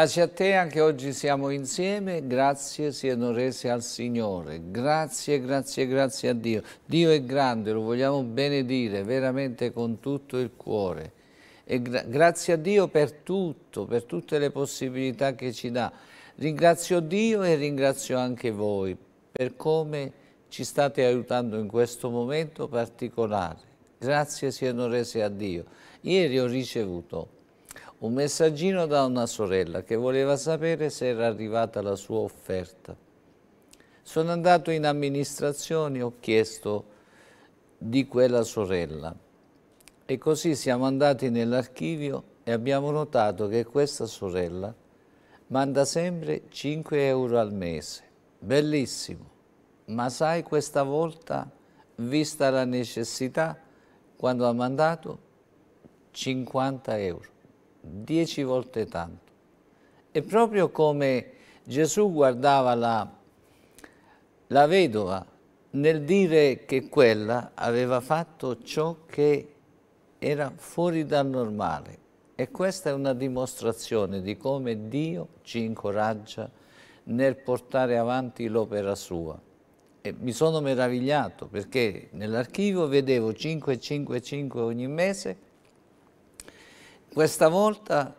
Pace a te, anche oggi siamo insieme, grazie siano rese al Signore, grazie, grazie, grazie a Dio. Dio è grande, lo vogliamo benedire veramente con tutto il cuore. E gra grazie a Dio per tutto, per tutte le possibilità che ci dà. Ringrazio Dio e ringrazio anche voi per come ci state aiutando in questo momento particolare. Grazie siano rese a Dio. Ieri ho ricevuto un messaggino da una sorella che voleva sapere se era arrivata la sua offerta. Sono andato in amministrazione e ho chiesto di quella sorella. E così siamo andati nell'archivio e abbiamo notato che questa sorella manda sempre 5 euro al mese. Bellissimo. Ma sai, questa volta, vista la necessità, quando ha mandato 50 euro dieci volte tanto. E proprio come Gesù guardava la, la vedova nel dire che quella aveva fatto ciò che era fuori dal normale. E questa è una dimostrazione di come Dio ci incoraggia nel portare avanti l'opera sua. E mi sono meravigliato perché nell'archivio vedevo 5, 5, 5 ogni mese questa volta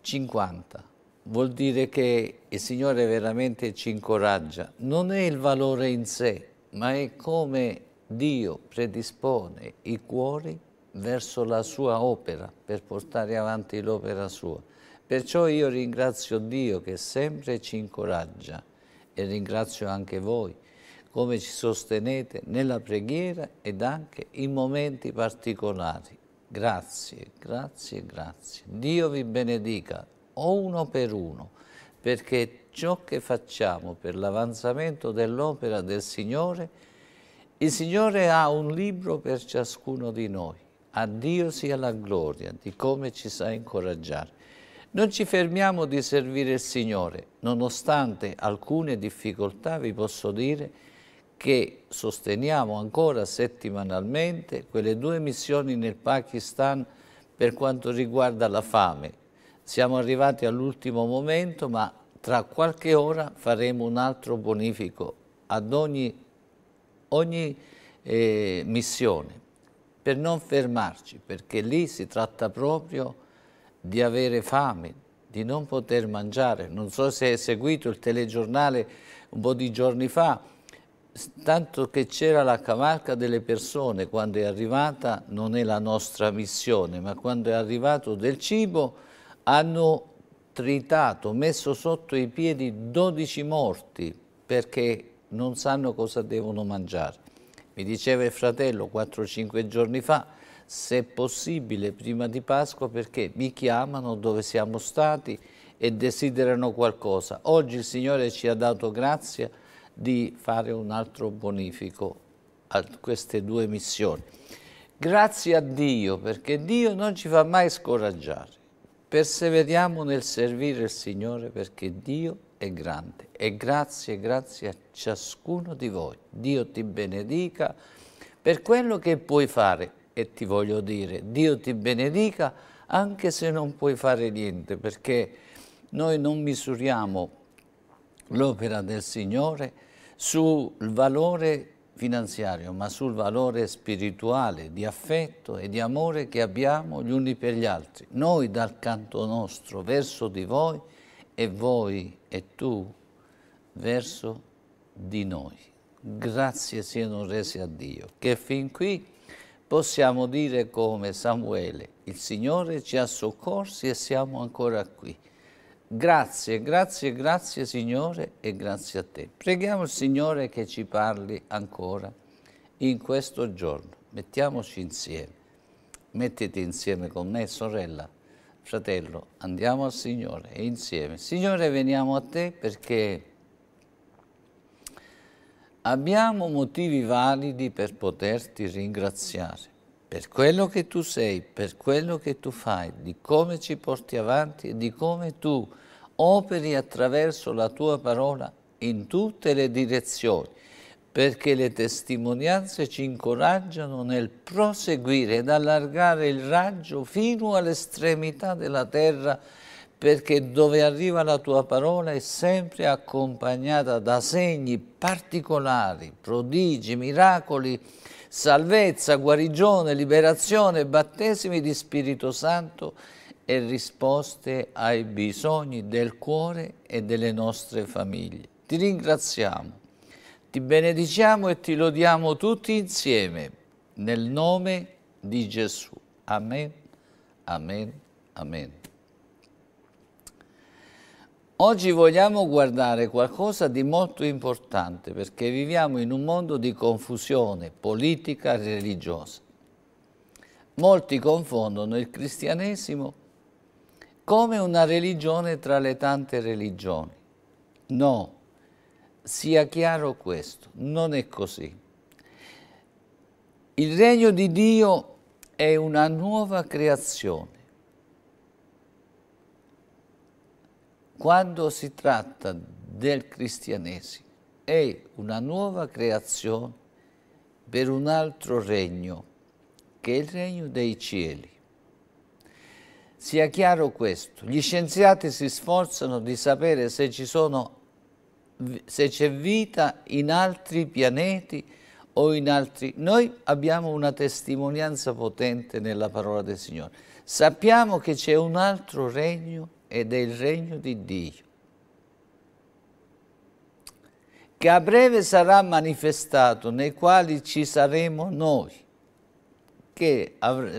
50. Vuol dire che il Signore veramente ci incoraggia. Non è il valore in sé, ma è come Dio predispone i cuori verso la sua opera per portare avanti l'opera sua. Perciò io ringrazio Dio che sempre ci incoraggia e ringrazio anche voi come ci sostenete nella preghiera ed anche in momenti particolari. Grazie, grazie, grazie. Dio vi benedica, o uno per uno, perché ciò che facciamo per l'avanzamento dell'opera del Signore, il Signore ha un libro per ciascuno di noi. A Dio sia la gloria di come ci sa incoraggiare. Non ci fermiamo di servire il Signore, nonostante alcune difficoltà, vi posso dire, che sosteniamo ancora settimanalmente quelle due missioni nel Pakistan per quanto riguarda la fame. Siamo arrivati all'ultimo momento, ma tra qualche ora faremo un altro bonifico ad ogni, ogni eh, missione, per non fermarci, perché lì si tratta proprio di avere fame, di non poter mangiare. Non so se hai seguito il telegiornale un po' di giorni fa, tanto che c'era la cavalca delle persone, quando è arrivata non è la nostra missione, ma quando è arrivato del cibo hanno tritato, messo sotto i piedi 12 morti perché non sanno cosa devono mangiare. Mi diceva il fratello 4-5 giorni fa, se è possibile prima di Pasqua perché mi chiamano dove siamo stati e desiderano qualcosa. Oggi il Signore ci ha dato grazia di fare un altro bonifico a queste due missioni. Grazie a Dio, perché Dio non ci fa mai scoraggiare. Perseveriamo nel servire il Signore perché Dio è grande. E grazie, grazie a ciascuno di voi. Dio ti benedica per quello che puoi fare. E ti voglio dire, Dio ti benedica anche se non puoi fare niente, perché noi non misuriamo l'opera del Signore sul valore finanziario, ma sul valore spirituale, di affetto e di amore che abbiamo gli uni per gli altri, noi dal canto nostro verso di voi e voi e tu verso di noi. Grazie siano rese a Dio, che fin qui possiamo dire come Samuele, il Signore ci ha soccorsi e siamo ancora qui. Grazie, grazie, grazie Signore e grazie a Te. Preghiamo il Signore che ci parli ancora in questo giorno. Mettiamoci insieme. Mettiti insieme con me, sorella, fratello. Andiamo al Signore e insieme. Signore, veniamo a Te perché abbiamo motivi validi per poterti ringraziare per quello che tu sei, per quello che tu fai, di come ci porti avanti e di come tu operi attraverso la tua parola in tutte le direzioni, perché le testimonianze ci incoraggiano nel proseguire ed allargare il raggio fino all'estremità della terra, perché dove arriva la tua parola è sempre accompagnata da segni particolari, prodigi, miracoli, salvezza, guarigione, liberazione, battesimi di Spirito Santo e risposte ai bisogni del cuore e delle nostre famiglie. Ti ringraziamo, ti benediciamo e ti lodiamo tutti insieme nel nome di Gesù. Amen, amen, amen. Oggi vogliamo guardare qualcosa di molto importante perché viviamo in un mondo di confusione politica e religiosa. Molti confondono il cristianesimo come una religione tra le tante religioni. No, sia chiaro questo, non è così. Il regno di Dio è una nuova creazione. Quando si tratta del cristianesimo, è una nuova creazione per un altro regno, che è il regno dei cieli. Sia chiaro questo, gli scienziati si sforzano di sapere se c'è vita in altri pianeti o in altri... Noi abbiamo una testimonianza potente nella parola del Signore. Sappiamo che c'è un altro regno ed è il regno di Dio, che a breve sarà manifestato, nei quali ci saremo noi, che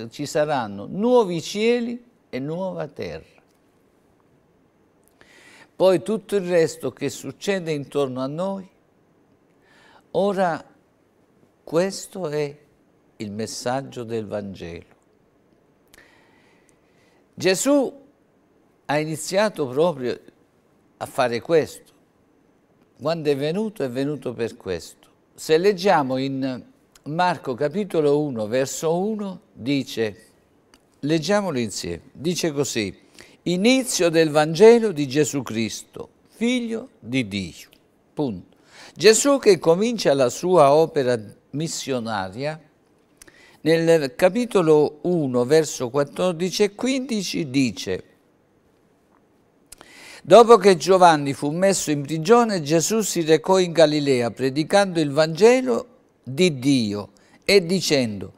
ci saranno nuovi cieli e nuova terra. Poi tutto il resto che succede intorno a noi, ora questo è il messaggio del Vangelo. Gesù ha iniziato proprio a fare questo. Quando è venuto, è venuto per questo. Se leggiamo in Marco capitolo 1, verso 1, dice Leggiamolo insieme. Dice così, inizio del Vangelo di Gesù Cristo, figlio di Dio. Punto. Gesù che comincia la sua opera missionaria nel capitolo 1, verso 14 e 15 dice Dopo che Giovanni fu messo in prigione, Gesù si recò in Galilea predicando il Vangelo di Dio e dicendo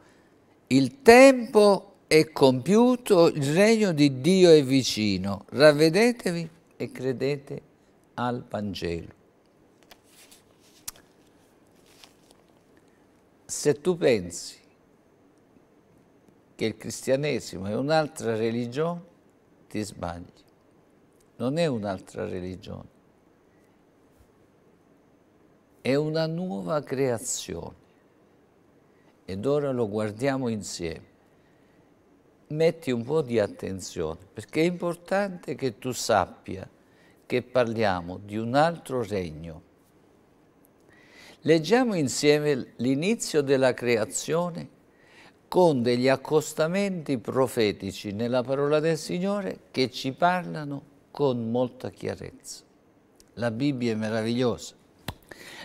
Il tempo è è compiuto, il regno di Dio è vicino. Ravvedetevi e credete al Vangelo. Se tu pensi che il cristianesimo è un'altra religione, ti sbagli. Non è un'altra religione. È una nuova creazione. Ed ora lo guardiamo insieme metti un po' di attenzione, perché è importante che tu sappia che parliamo di un altro regno. Leggiamo insieme l'inizio della creazione con degli accostamenti profetici nella parola del Signore che ci parlano con molta chiarezza. La Bibbia è meravigliosa.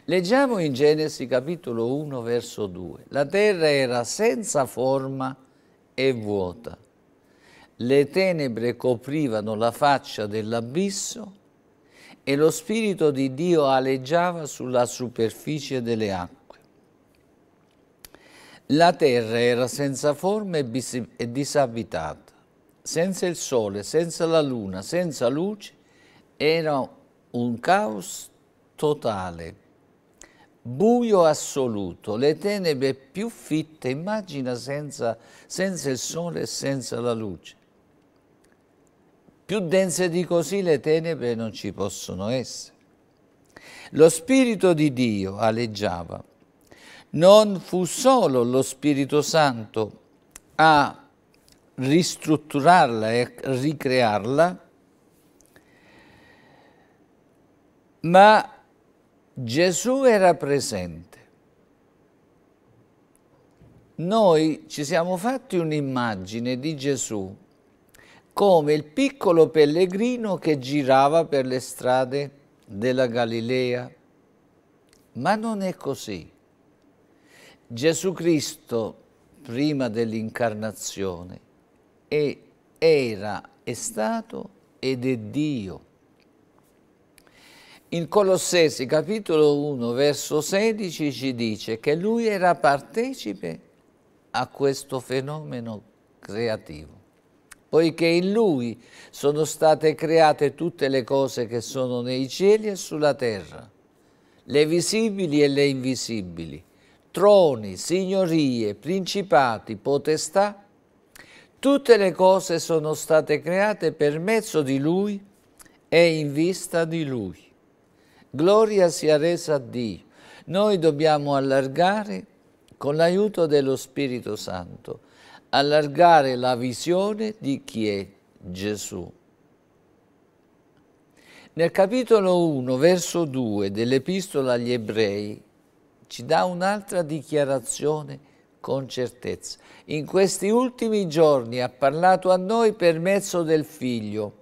Leggiamo in Genesi capitolo 1 verso 2. La terra era senza forma e vuota. Le tenebre coprivano la faccia dell'abisso e lo Spirito di Dio aleggiava sulla superficie delle acque. La terra era senza forma e disabitata, senza il sole, senza la luna, senza luce, era un caos totale, buio assoluto, le tenebre più fitte, immagina senza, senza il sole e senza la luce. Più dense di così le tenebre non ci possono essere. Lo Spirito di Dio aleggiava. Non fu solo lo Spirito Santo a ristrutturarla e a ricrearla, ma Gesù era presente. Noi ci siamo fatti un'immagine di Gesù come il piccolo pellegrino che girava per le strade della Galilea, ma non è così. Gesù Cristo, prima dell'incarnazione, era, è stato ed è Dio. In Colossesi capitolo 1 verso 16 ci dice che lui era partecipe a questo fenomeno creativo, poiché in lui sono state create tutte le cose che sono nei cieli e sulla terra, le visibili e le invisibili, troni, signorie, principati, potestà, tutte le cose sono state create per mezzo di lui e in vista di lui Gloria sia resa a Dio. Noi dobbiamo allargare, con l'aiuto dello Spirito Santo, allargare la visione di chi è Gesù. Nel capitolo 1, verso 2 dell'Epistola agli Ebrei, ci dà un'altra dichiarazione con certezza. In questi ultimi giorni ha parlato a noi per mezzo del Figlio,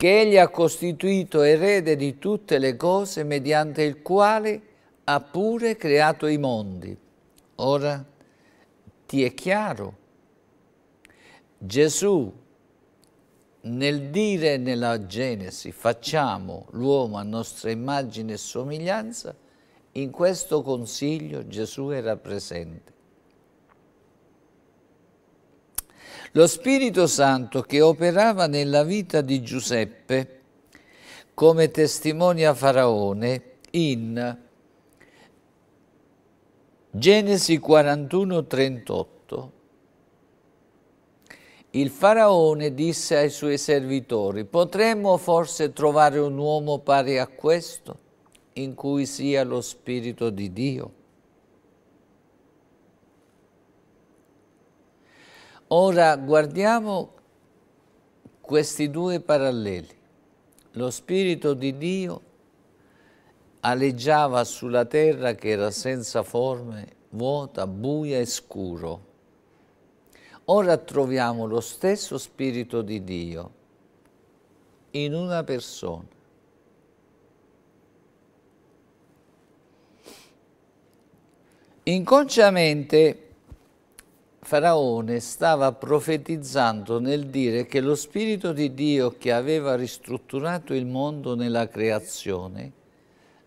che egli ha costituito erede di tutte le cose mediante il quale ha pure creato i mondi. Ora ti è chiaro, Gesù nel dire nella Genesi facciamo l'uomo a nostra immagine e somiglianza, in questo consiglio Gesù era presente. Lo Spirito Santo che operava nella vita di Giuseppe, come testimonia Faraone, in Genesi 41, 38. Il faraone disse ai suoi servitori, potremmo forse trovare un uomo pari a questo, in cui sia lo Spirito di Dio? Ora guardiamo questi due paralleli. Lo Spirito di Dio aleggiava sulla terra che era senza forme, vuota, buia e scuro. Ora troviamo lo stesso Spirito di Dio in una persona. Inconsciamente Faraone stava profetizzando nel dire che lo Spirito di Dio che aveva ristrutturato il mondo nella creazione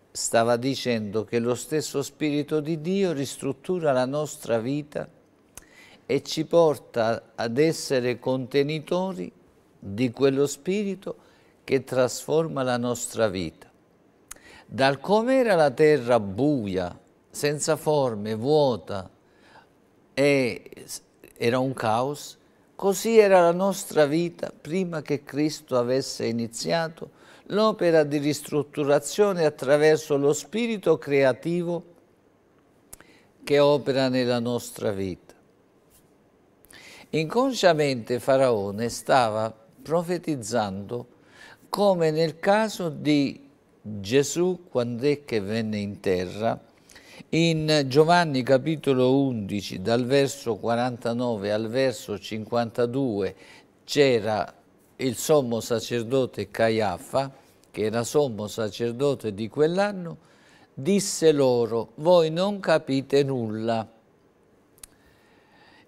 stava dicendo che lo stesso Spirito di Dio ristruttura la nostra vita e ci porta ad essere contenitori di quello Spirito che trasforma la nostra vita. Dal com'era la terra buia, senza forme, vuota, e era un caos, così era la nostra vita prima che Cristo avesse iniziato l'opera di ristrutturazione attraverso lo spirito creativo che opera nella nostra vita. Inconsciamente Faraone stava profetizzando come nel caso di Gesù quando è che venne in terra, in Giovanni capitolo 11, dal verso 49 al verso 52, c'era il sommo sacerdote Caiaffa, che era sommo sacerdote di quell'anno, disse loro, voi non capite nulla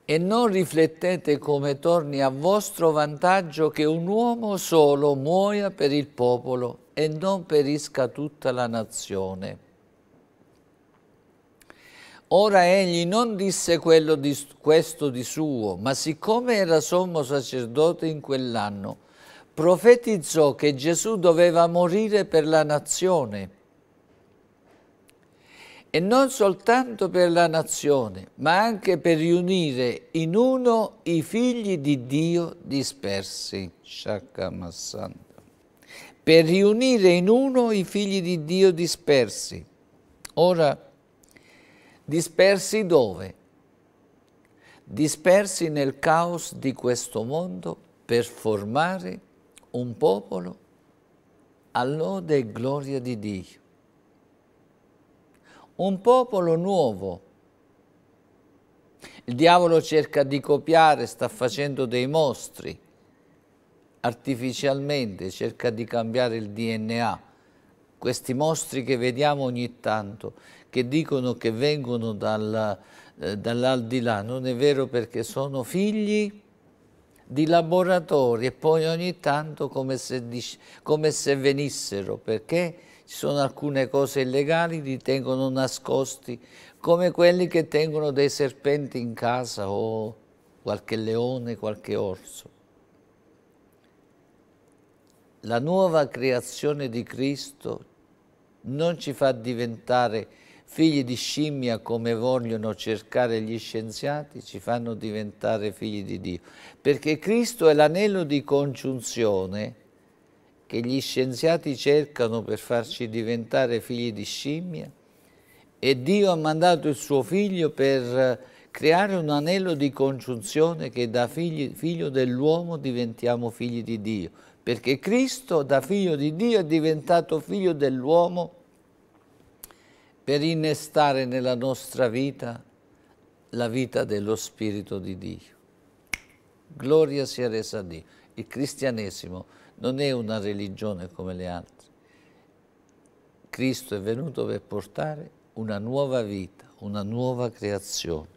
e non riflettete come torni a vostro vantaggio che un uomo solo muoia per il popolo e non perisca tutta la nazione. Ora egli non disse di, questo di suo, ma siccome era sommo sacerdote in quell'anno, profetizzò che Gesù doveva morire per la nazione. E non soltanto per la nazione, ma anche per riunire in uno i figli di Dio dispersi. Per riunire in uno i figli di Dio dispersi. Ora, Dispersi dove? Dispersi nel caos di questo mondo per formare un popolo all'ode e gloria di Dio. Un popolo nuovo. Il diavolo cerca di copiare, sta facendo dei mostri artificialmente, cerca di cambiare il DNA. Questi mostri che vediamo ogni tanto, che dicono che vengono dal, eh, dall'aldilà, non è vero perché sono figli di laboratori e poi ogni tanto come se, come se venissero, perché ci sono alcune cose illegali, li tengono nascosti, come quelli che tengono dei serpenti in casa o qualche leone, qualche orso. La nuova creazione di Cristo non ci fa diventare Figli di scimmia come vogliono cercare gli scienziati ci fanno diventare figli di Dio, perché Cristo è l'anello di congiunzione che gli scienziati cercano per farci diventare figli di scimmia e Dio ha mandato il suo figlio per eh, creare un anello di congiunzione che da figli, figlio dell'uomo diventiamo figli di Dio, perché Cristo da figlio di Dio è diventato figlio dell'uomo per innestare nella nostra vita la vita dello Spirito di Dio. Gloria sia resa a Dio. Il cristianesimo non è una religione come le altre. Cristo è venuto per portare una nuova vita, una nuova creazione.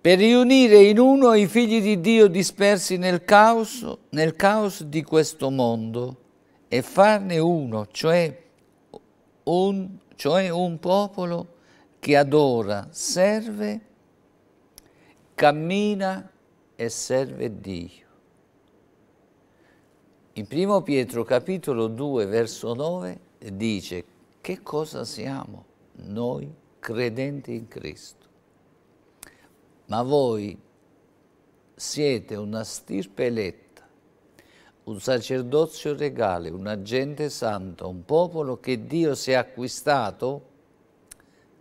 Per riunire in uno i figli di Dio dispersi nel caos, nel caos di questo mondo e farne uno, cioè un, cioè un popolo che adora, serve, cammina e serve Dio. In 1 Pietro capitolo 2 verso 9 dice che cosa siamo noi credenti in Cristo. Ma voi siete una stirpe eletta un sacerdozio regale, una gente santa, un popolo che Dio si è acquistato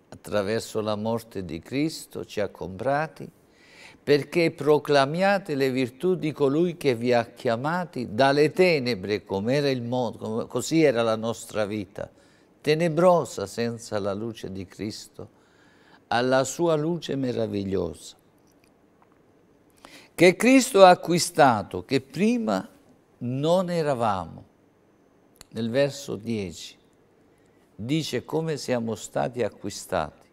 attraverso la morte di Cristo, ci ha comprati, perché proclamiate le virtù di colui che vi ha chiamati dalle tenebre, come era il mondo, così era la nostra vita, tenebrosa senza la luce di Cristo, alla sua luce meravigliosa, che Cristo ha acquistato, che prima non eravamo. Nel verso 10 dice come siamo stati acquistati.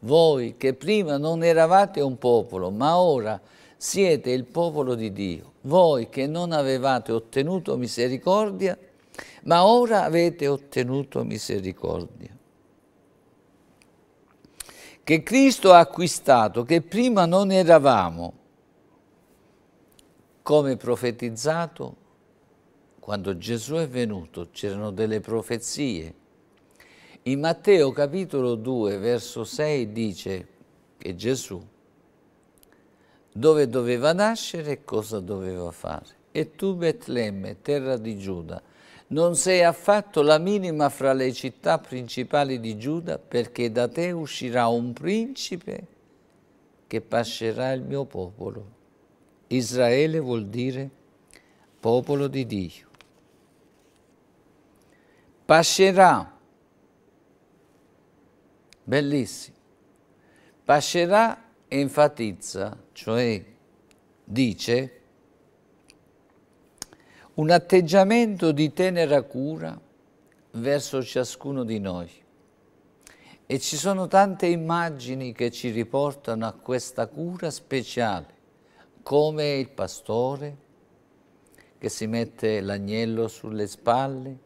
Voi che prima non eravate un popolo, ma ora siete il popolo di Dio. Voi che non avevate ottenuto misericordia, ma ora avete ottenuto misericordia. Che Cristo ha acquistato, che prima non eravamo, come profetizzato quando Gesù è venuto c'erano delle profezie. In Matteo capitolo 2 verso 6 dice che Gesù dove doveva nascere e cosa doveva fare. E tu Betlemme, terra di Giuda, non sei affatto la minima fra le città principali di Giuda, perché da te uscirà un principe che pascerà il mio popolo. Israele vuol dire popolo di Dio pascerà, bellissimo, pascerà enfatizza, cioè dice, un atteggiamento di tenera cura verso ciascuno di noi. E ci sono tante immagini che ci riportano a questa cura speciale, come il pastore che si mette l'agnello sulle spalle,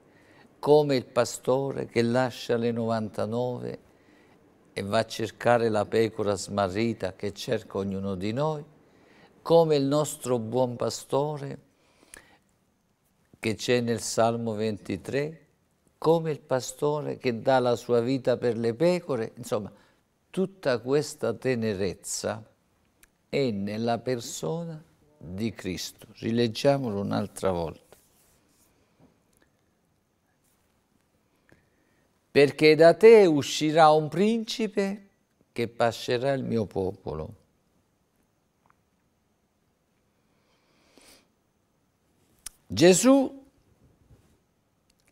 come il pastore che lascia le 99 e va a cercare la pecora smarrita che cerca ognuno di noi, come il nostro buon pastore che c'è nel Salmo 23, come il pastore che dà la sua vita per le pecore, insomma, tutta questa tenerezza è nella persona di Cristo. Rileggiamolo un'altra volta. perché da te uscirà un principe che pascerà il mio popolo. Gesù,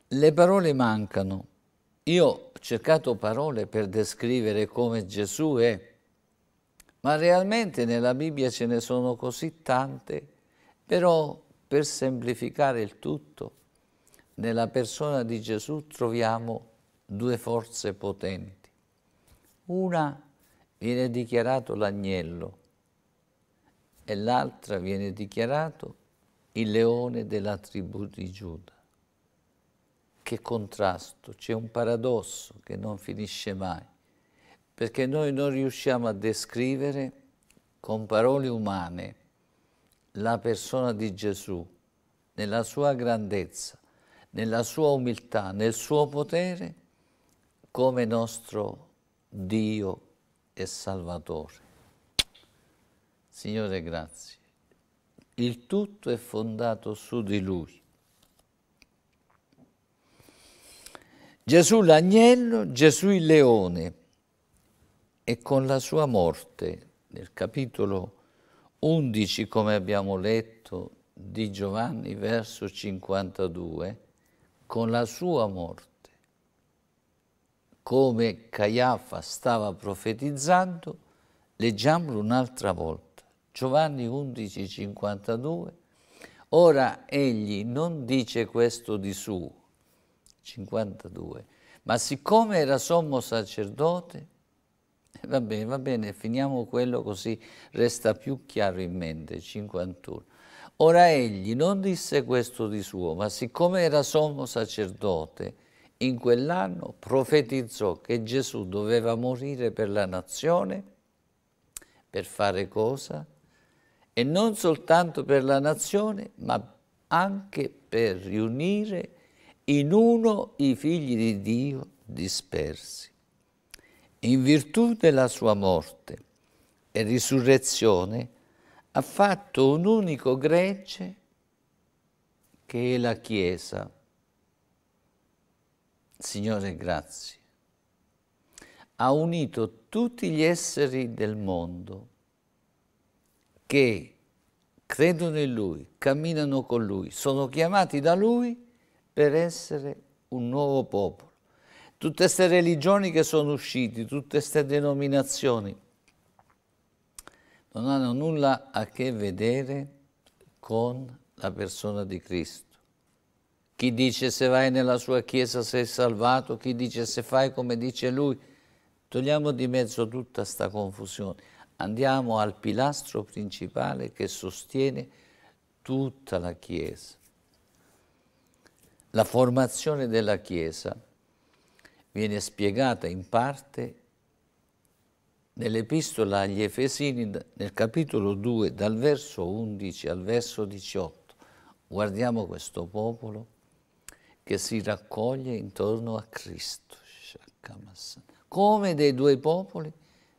le parole mancano. Io ho cercato parole per descrivere come Gesù è, ma realmente nella Bibbia ce ne sono così tante, però per semplificare il tutto, nella persona di Gesù troviamo due forze potenti. Una viene dichiarato l'agnello e l'altra viene dichiarato il leone della tribù di Giuda. Che contrasto, c'è un paradosso che non finisce mai, perché noi non riusciamo a descrivere con parole umane la persona di Gesù nella sua grandezza, nella sua umiltà, nel suo potere come nostro Dio e Salvatore. Signore, grazie. Il tutto è fondato su di Lui. Gesù l'agnello, Gesù il leone e con la sua morte, nel capitolo 11, come abbiamo letto, di Giovanni verso 52, con la sua morte come Caiafa stava profetizzando, leggiamolo un'altra volta. Giovanni 11, 52. Ora egli non dice questo di suo, 52, ma siccome era sommo sacerdote, eh, va bene, va bene, finiamo quello così resta più chiaro in mente, 51. Ora egli non disse questo di suo, ma siccome era sommo sacerdote, in quell'anno profetizzò che Gesù doveva morire per la nazione, per fare cosa? E non soltanto per la nazione, ma anche per riunire in uno i figli di Dio dispersi. In virtù della sua morte e risurrezione ha fatto un unico gregge che è la Chiesa Signore, grazie. Ha unito tutti gli esseri del mondo che credono in Lui, camminano con Lui, sono chiamati da Lui per essere un nuovo popolo. Tutte queste religioni che sono uscite, tutte queste denominazioni, non hanno nulla a che vedere con la persona di Cristo. Chi dice se vai nella sua chiesa sei salvato, chi dice se fai come dice lui. Togliamo di mezzo tutta questa confusione. Andiamo al pilastro principale che sostiene tutta la Chiesa. La formazione della Chiesa viene spiegata in parte nell'epistola agli Efesini nel capitolo 2 dal verso 11 al verso 18. Guardiamo questo popolo che si raccoglie intorno a Cristo. Come dei due popoli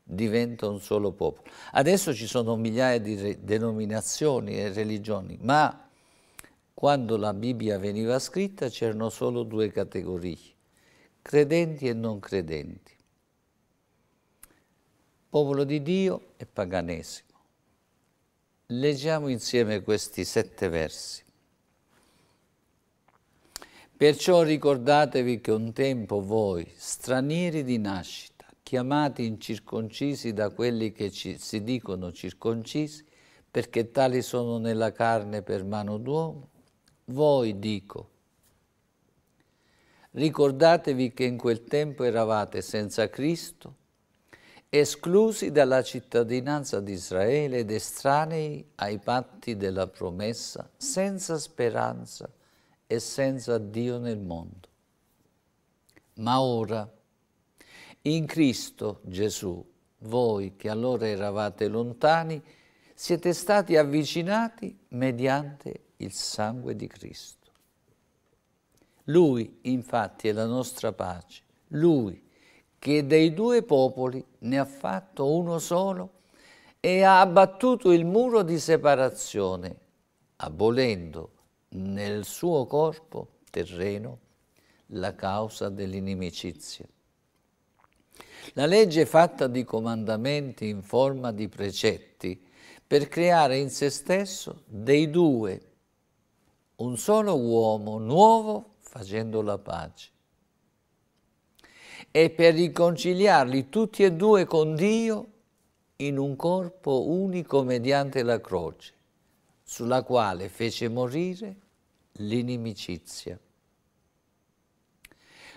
diventa un solo popolo. Adesso ci sono migliaia di denominazioni e religioni, ma quando la Bibbia veniva scritta c'erano solo due categorie, credenti e non credenti, popolo di Dio e paganesimo. Leggiamo insieme questi sette versi. Perciò ricordatevi che un tempo voi, stranieri di nascita, chiamati incirconcisi da quelli che ci, si dicono circoncisi, perché tali sono nella carne per mano d'uomo, voi dico, ricordatevi che in quel tempo eravate senza Cristo, esclusi dalla cittadinanza di Israele ed estranei ai patti della promessa, senza speranza e senza Dio nel mondo. Ma ora, in Cristo Gesù, voi che allora eravate lontani, siete stati avvicinati mediante il sangue di Cristo. Lui infatti è la nostra pace, lui che dei due popoli ne ha fatto uno solo e ha abbattuto il muro di separazione, abolendo nel suo corpo terreno la causa dell'inimicizia. La legge è fatta di comandamenti in forma di precetti per creare in se stesso dei due, un solo uomo nuovo facendo la pace e per riconciliarli tutti e due con Dio in un corpo unico mediante la croce sulla quale fece morire l'inimicizia.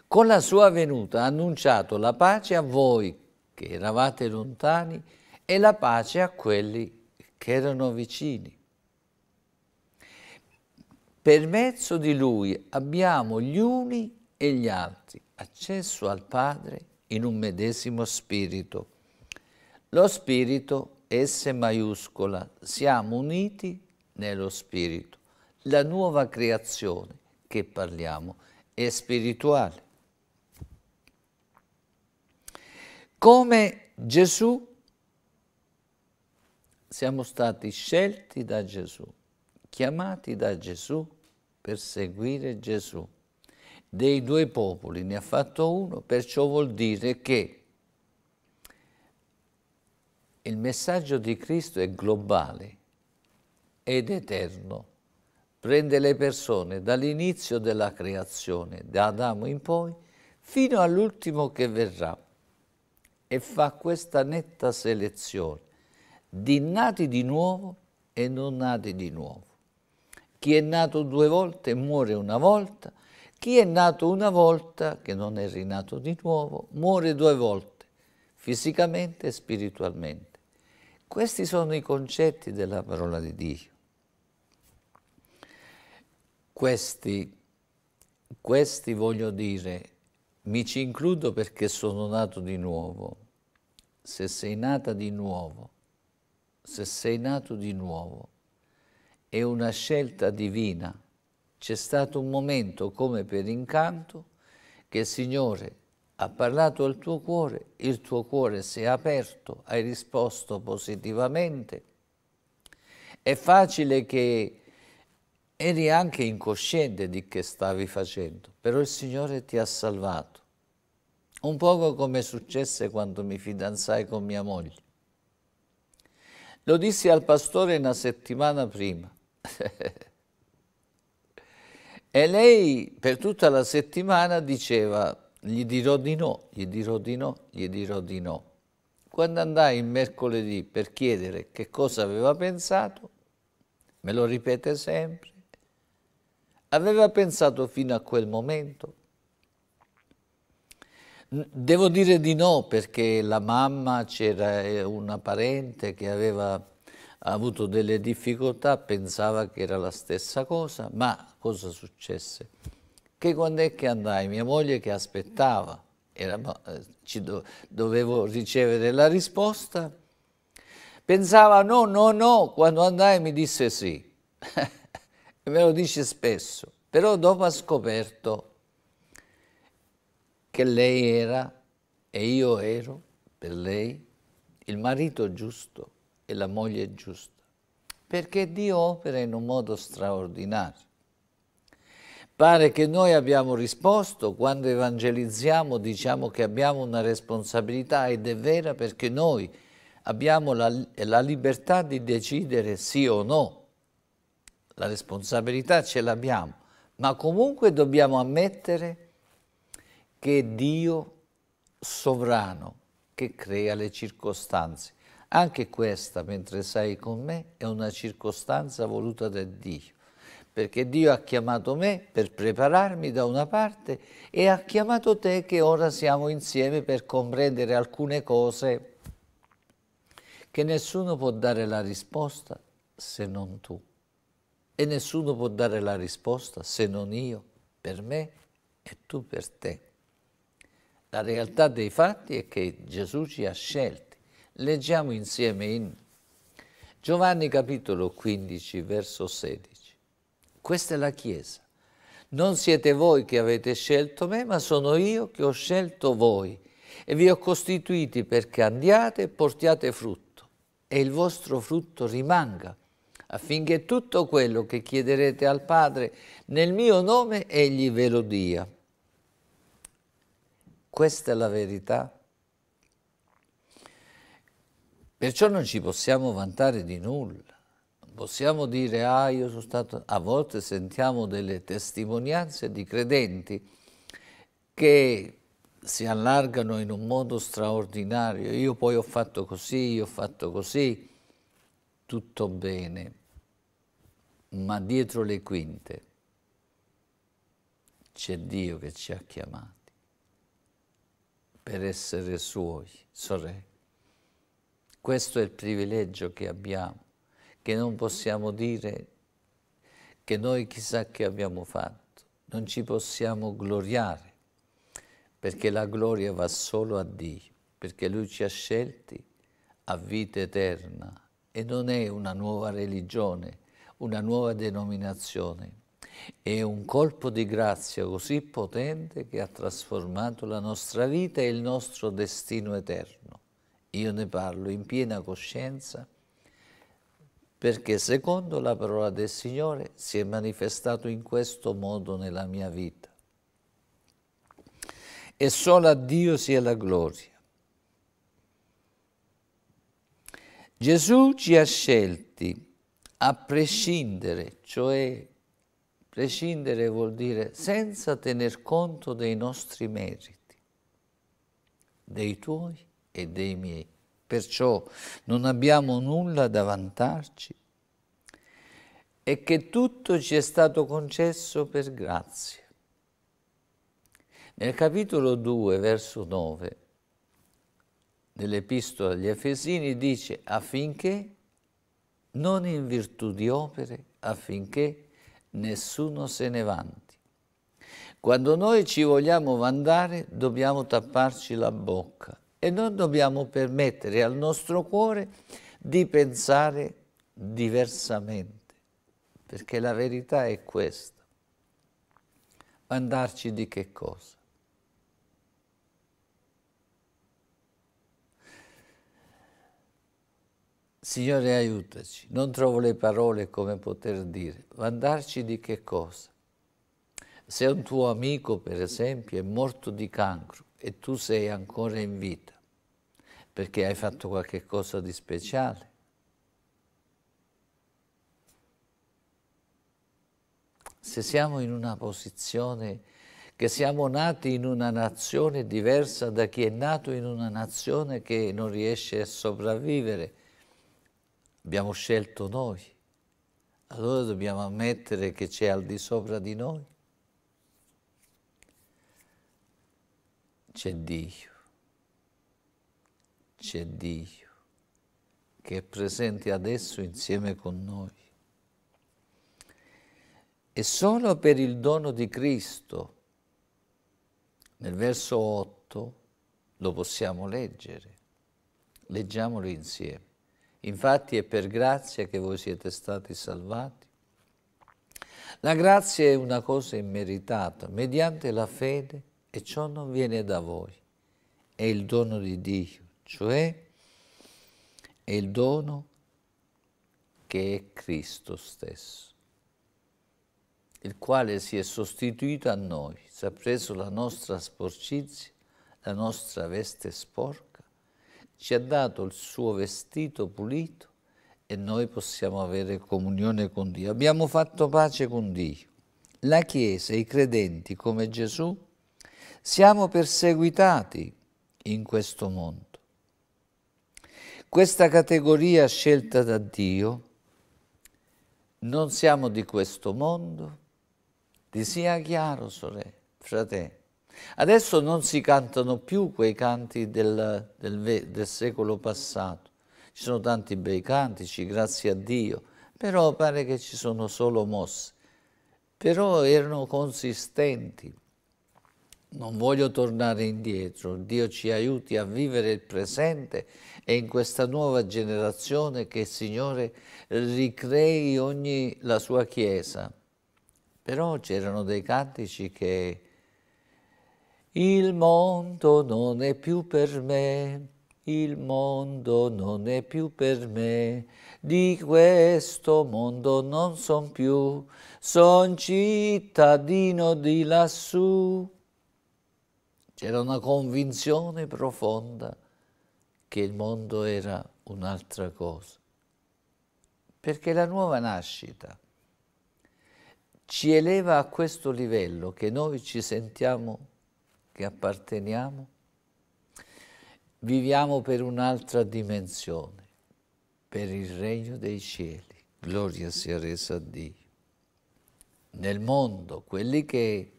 Con la sua venuta ha annunciato la pace a voi che eravate lontani e la pace a quelli che erano vicini. Per mezzo di lui abbiamo gli uni e gli altri accesso al Padre in un medesimo spirito. Lo spirito S maiuscola, siamo uniti nello spirito. La nuova creazione che parliamo è spirituale. Come Gesù siamo stati scelti da Gesù, chiamati da Gesù per seguire Gesù. Dei due popoli ne ha fatto uno, perciò vuol dire che il messaggio di Cristo è globale, ed eterno. Prende le persone dall'inizio della creazione, da Adamo in poi, fino all'ultimo che verrà e fa questa netta selezione di nati di nuovo e non nati di nuovo. Chi è nato due volte muore una volta, chi è nato una volta, che non è rinato di nuovo, muore due volte, fisicamente e spiritualmente. Questi sono i concetti della parola di Dio. Questi, questi voglio dire, mi ci includo perché sono nato di nuovo. Se sei nata di nuovo, se sei nato di nuovo, è una scelta divina. C'è stato un momento come per incanto che il Signore ha parlato al tuo cuore, il tuo cuore si è aperto, hai risposto positivamente. È facile che eri anche incosciente di che stavi facendo, però il Signore ti ha salvato. Un poco come successe quando mi fidanzai con mia moglie. Lo dissi al pastore una settimana prima. e lei per tutta la settimana diceva, gli dirò di no, gli dirò di no, gli dirò di no. Quando andai il mercoledì per chiedere che cosa aveva pensato, me lo ripete sempre, aveva pensato fino a quel momento? Devo dire di no perché la mamma c'era eh, una parente che aveva avuto delle difficoltà, pensava che era la stessa cosa, ma cosa successe? Che quando è che andai? Mia moglie che aspettava, era, eh, do, dovevo ricevere la risposta, pensava no, no, no, quando andai mi disse sì. e me lo dice spesso, però dopo ha scoperto che lei era e io ero per lei il marito giusto e la moglie giusta, perché Dio opera in un modo straordinario. Pare che noi abbiamo risposto, quando evangelizziamo diciamo che abbiamo una responsabilità ed è vera perché noi abbiamo la, la libertà di decidere sì o no la responsabilità ce l'abbiamo, ma comunque dobbiamo ammettere che è Dio sovrano che crea le circostanze. Anche questa, mentre sei con me, è una circostanza voluta da Dio, perché Dio ha chiamato me per prepararmi da una parte e ha chiamato te che ora siamo insieme per comprendere alcune cose che nessuno può dare la risposta se non tu e nessuno può dare la risposta se non io, per me e tu per te. La realtà dei fatti è che Gesù ci ha scelti. Leggiamo insieme in Giovanni capitolo 15, verso 16. Questa è la Chiesa. Non siete voi che avete scelto me, ma sono io che ho scelto voi e vi ho costituiti perché andiate e portiate frutto e il vostro frutto rimanga affinché tutto quello che chiederete al Padre nel mio nome egli ve lo dia. Questa è la verità. Perciò non ci possiamo vantare di nulla. possiamo dire, ah, io sono stato... A volte sentiamo delle testimonianze di credenti che si allargano in un modo straordinario. Io poi ho fatto così, io ho fatto così, tutto bene ma dietro le quinte c'è Dio che ci ha chiamati per essere suoi, sorelle. Questo è il privilegio che abbiamo, che non possiamo dire che noi chissà che abbiamo fatto, non ci possiamo gloriare, perché la gloria va solo a Dio, perché Lui ci ha scelti a vita eterna e non è una nuova religione, una nuova denominazione. È un colpo di grazia così potente che ha trasformato la nostra vita e il nostro destino eterno. Io ne parlo in piena coscienza perché secondo la parola del Signore si è manifestato in questo modo nella mia vita. E solo a Dio sia la gloria. Gesù ci ha scelti a prescindere, cioè prescindere vuol dire senza tener conto dei nostri meriti, dei tuoi e dei miei. Perciò non abbiamo nulla da vantarci e che tutto ci è stato concesso per grazia. Nel capitolo 2, verso 9 dell'Epistola agli Efesini dice affinché non in virtù di opere affinché nessuno se ne vanti. Quando noi ci vogliamo vandare dobbiamo tapparci la bocca e non dobbiamo permettere al nostro cuore di pensare diversamente, perché la verità è questa. Vandarci di che cosa? Signore aiutaci, non trovo le parole come poter dire, vantarci di che cosa? Se un tuo amico, per esempio, è morto di cancro e tu sei ancora in vita, perché hai fatto qualche cosa di speciale, se siamo in una posizione che siamo nati in una nazione diversa da chi è nato in una nazione che non riesce a sopravvivere, abbiamo scelto noi, allora dobbiamo ammettere che c'è al di sopra di noi. C'è Dio, c'è Dio che è presente adesso insieme con noi. E solo per il dono di Cristo, nel verso 8, lo possiamo leggere. Leggiamolo insieme. Infatti è per grazia che voi siete stati salvati. La grazia è una cosa immeritata, mediante la fede, e ciò non viene da voi. È il dono di Dio, cioè è il dono che è Cristo stesso, il quale si è sostituito a noi, si è preso la nostra sporcizia, la nostra veste sporca, ci ha dato il suo vestito pulito e noi possiamo avere comunione con Dio. Abbiamo fatto pace con Dio. La Chiesa, i credenti come Gesù, siamo perseguitati in questo mondo. Questa categoria scelta da Dio, non siamo di questo mondo, ti sia chiaro, sorelle, fratello. Adesso non si cantano più quei canti del, del, del secolo passato. Ci sono tanti bei cantici, grazie a Dio, però pare che ci sono solo mosse. Però erano consistenti. Non voglio tornare indietro, Dio ci aiuti a vivere il presente e in questa nuova generazione che il Signore ricrei ogni la sua Chiesa. Però c'erano dei cantici che il mondo non è più per me, il mondo non è più per me, di questo mondo non son più, son cittadino di lassù. C'era una convinzione profonda che il mondo era un'altra cosa. Perché la nuova nascita ci eleva a questo livello che noi ci sentiamo che apparteniamo, viviamo per un'altra dimensione, per il regno dei cieli. Gloria sia resa a Dio. Nel mondo, quelli che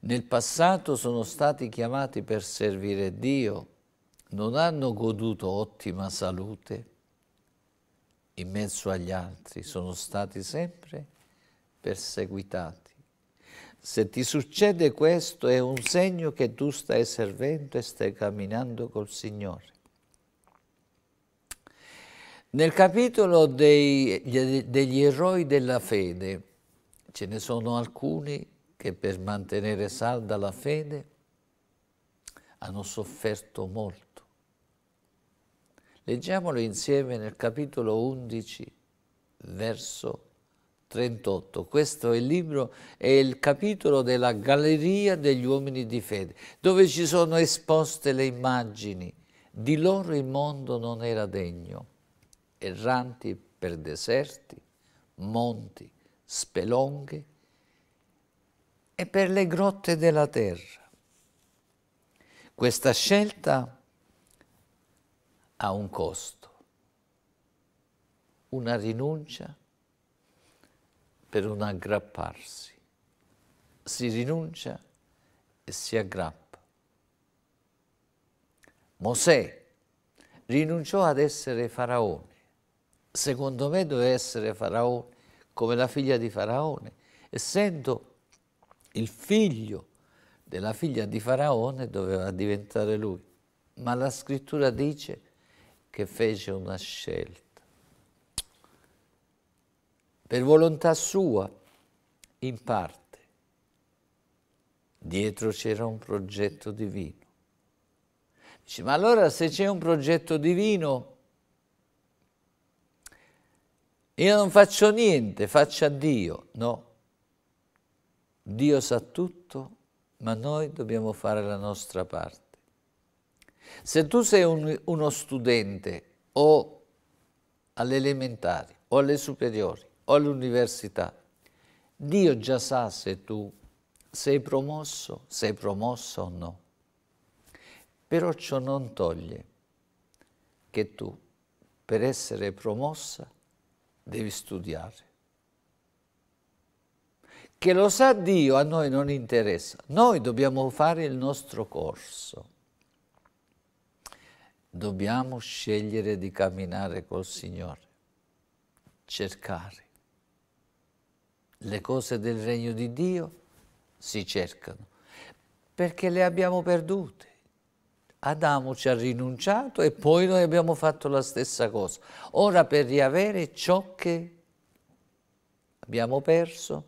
nel passato sono stati chiamati per servire Dio, non hanno goduto ottima salute in mezzo agli altri, sono stati sempre perseguitati se ti succede questo è un segno che tu stai servendo e stai camminando col Signore. Nel capitolo dei, degli eroi della fede ce ne sono alcuni che per mantenere salda la fede hanno sofferto molto. Leggiamolo insieme nel capitolo 11, verso 38. Questo è il libro, è il capitolo della Galleria degli uomini di fede, dove ci sono esposte le immagini. Di loro il mondo non era degno, erranti per deserti, monti, spelonghe e per le grotte della terra. Questa scelta ha un costo, una rinuncia per non aggrapparsi. Si rinuncia e si aggrappa. Mosè rinunciò ad essere faraone. Secondo me doveva essere faraone come la figlia di faraone, essendo il figlio della figlia di faraone doveva diventare lui. Ma la scrittura dice che fece una scelta per volontà sua, in parte. Dietro c'era un progetto divino. Dice, ma allora se c'è un progetto divino, io non faccio niente, faccia Dio. No, Dio sa tutto, ma noi dobbiamo fare la nostra parte. Se tu sei un, uno studente o all'elementare o alle superiori o all'università. Dio già sa se tu sei promosso, sei promossa o no. Però ciò non toglie che tu, per essere promossa, devi studiare. Che lo sa Dio a noi non interessa, noi dobbiamo fare il nostro corso. Dobbiamo scegliere di camminare col Signore, cercare le cose del regno di Dio si cercano, perché le abbiamo perdute. Adamo ci ha rinunciato e poi noi abbiamo fatto la stessa cosa. Ora per riavere ciò che abbiamo perso,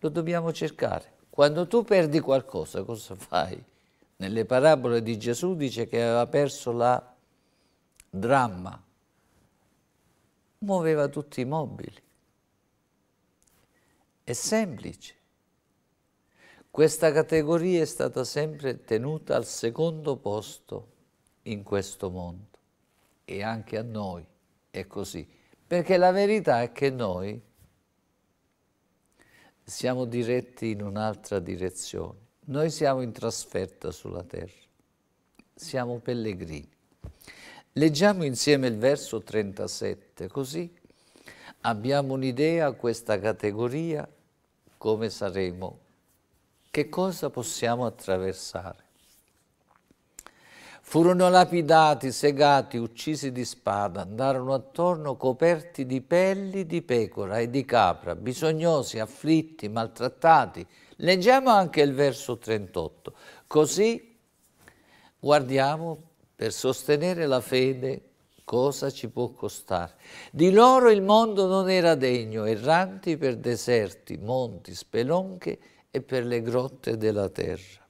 lo dobbiamo cercare. Quando tu perdi qualcosa, cosa fai? Nelle parabole di Gesù dice che aveva perso la dramma, muoveva tutti i mobili è semplice. Questa categoria è stata sempre tenuta al secondo posto in questo mondo e anche a noi è così, perché la verità è che noi siamo diretti in un'altra direzione, noi siamo in trasferta sulla terra, siamo pellegrini. Leggiamo insieme il verso 37, così abbiamo un'idea, questa categoria, come saremo, che cosa possiamo attraversare. Furono lapidati, segati, uccisi di spada, andarono attorno coperti di pelli di pecora e di capra, bisognosi, afflitti, maltrattati. Leggiamo anche il verso 38. Così guardiamo per sostenere la fede cosa ci può costare? Di loro il mondo non era degno, erranti per deserti, monti, spelonche e per le grotte della terra.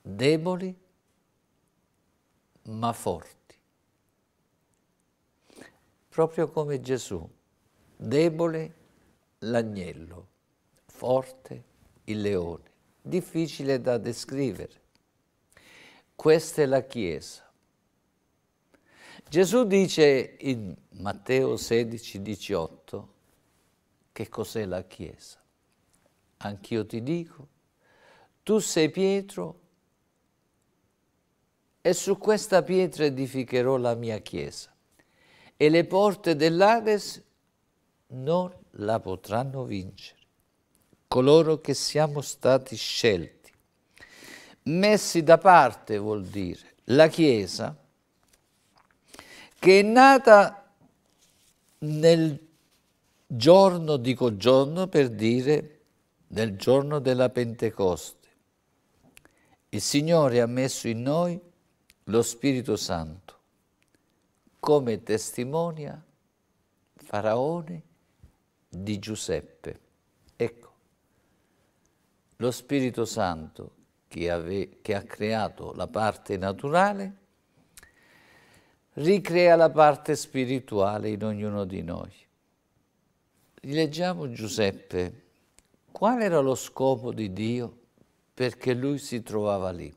Deboli ma forti. Proprio come Gesù, debole l'agnello, forte il leone. Difficile da descrivere. Questa è la Chiesa Gesù dice in Matteo 16, 18 che cos'è la Chiesa. Anch'io ti dico, tu sei Pietro e su questa pietra edificherò la mia Chiesa e le porte dell'Ades non la potranno vincere. Coloro che siamo stati scelti, messi da parte vuol dire la Chiesa, che è nata nel giorno, dico giorno per dire, nel giorno della Pentecoste. Il Signore ha messo in noi lo Spirito Santo, come testimonia Faraone di Giuseppe. Ecco, lo Spirito Santo che, ave, che ha creato la parte naturale ricrea la parte spirituale in ognuno di noi. Rileggiamo Giuseppe. Qual era lo scopo di Dio perché lui si trovava lì?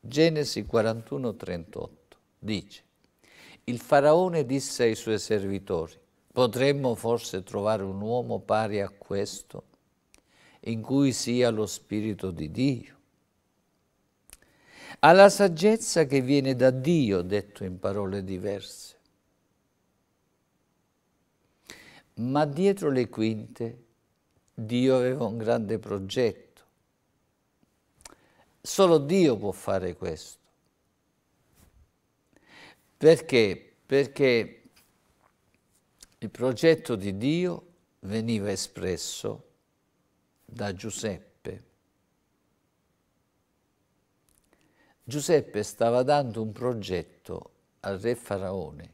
Genesi 41, 38 dice Il faraone disse ai suoi servitori Potremmo forse trovare un uomo pari a questo in cui sia lo spirito di Dio alla saggezza che viene da Dio, detto in parole diverse. Ma dietro le quinte Dio aveva un grande progetto. Solo Dio può fare questo. Perché? Perché il progetto di Dio veniva espresso da Giuseppe. Giuseppe stava dando un progetto al re Faraone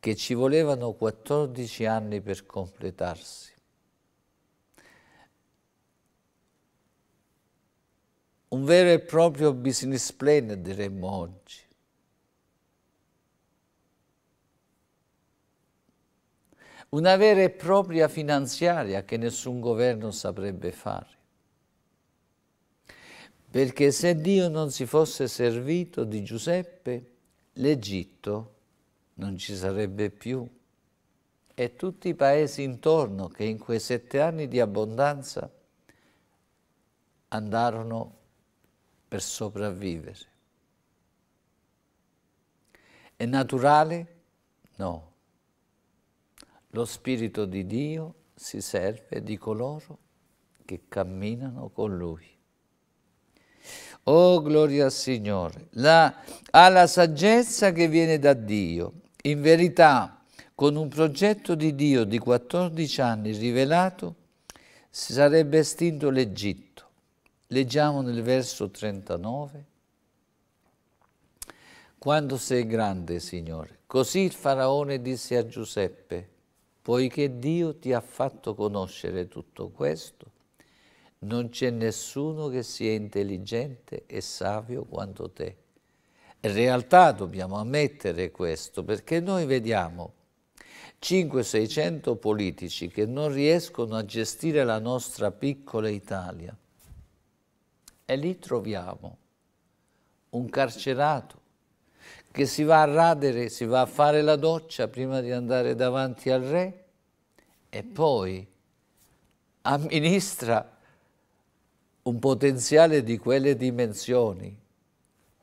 che ci volevano 14 anni per completarsi. Un vero e proprio business plan diremmo oggi. Una vera e propria finanziaria che nessun governo saprebbe fare perché se Dio non si fosse servito di Giuseppe, l'Egitto non ci sarebbe più e tutti i paesi intorno che in quei sette anni di abbondanza andarono per sopravvivere. È naturale? No. Lo Spirito di Dio si serve di coloro che camminano con Lui. Oh gloria al Signore, la, alla saggezza che viene da Dio. In verità, con un progetto di Dio di 14 anni rivelato, si sarebbe estinto l'Egitto. Leggiamo nel verso 39. Quanto sei grande, Signore. Così il Faraone disse a Giuseppe, poiché Dio ti ha fatto conoscere tutto questo, non c'è nessuno che sia intelligente e savio quanto te. In realtà dobbiamo ammettere questo perché noi vediamo 500 600 politici che non riescono a gestire la nostra piccola Italia. E lì troviamo un carcerato che si va a radere, si va a fare la doccia prima di andare davanti al re e poi amministra un potenziale di quelle dimensioni,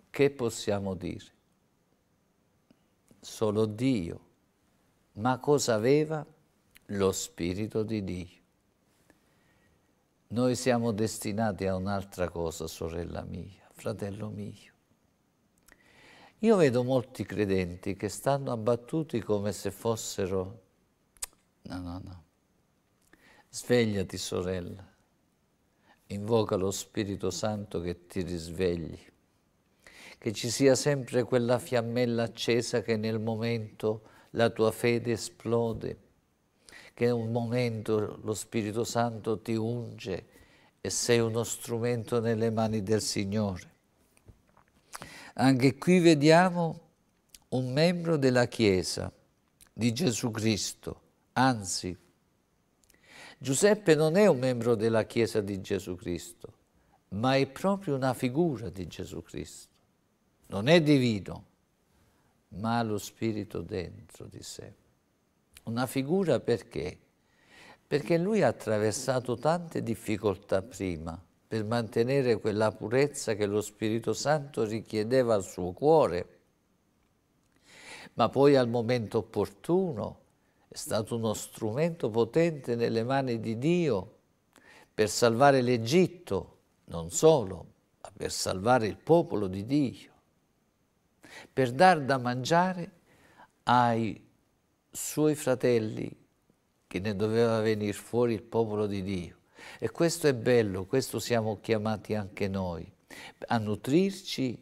che possiamo dire? Solo Dio. Ma cosa aveva? Lo Spirito di Dio. Noi siamo destinati a un'altra cosa, sorella mia, fratello mio. Io vedo molti credenti che stanno abbattuti come se fossero... No, no, no. Svegliati, sorella Invoca lo Spirito Santo che ti risvegli, che ci sia sempre quella fiammella accesa che nel momento la tua fede esplode, che in un momento lo Spirito Santo ti unge e sei uno strumento nelle mani del Signore. Anche qui vediamo un membro della Chiesa di Gesù Cristo, anzi Giuseppe non è un membro della Chiesa di Gesù Cristo, ma è proprio una figura di Gesù Cristo. Non è divino, ma ha lo Spirito dentro di sé. Una figura perché? Perché lui ha attraversato tante difficoltà prima per mantenere quella purezza che lo Spirito Santo richiedeva al suo cuore, ma poi al momento opportuno è stato uno strumento potente nelle mani di Dio per salvare l'Egitto, non solo, ma per salvare il popolo di Dio, per dar da mangiare ai suoi fratelli che ne doveva venire fuori il popolo di Dio. E questo è bello, questo siamo chiamati anche noi, a nutrirci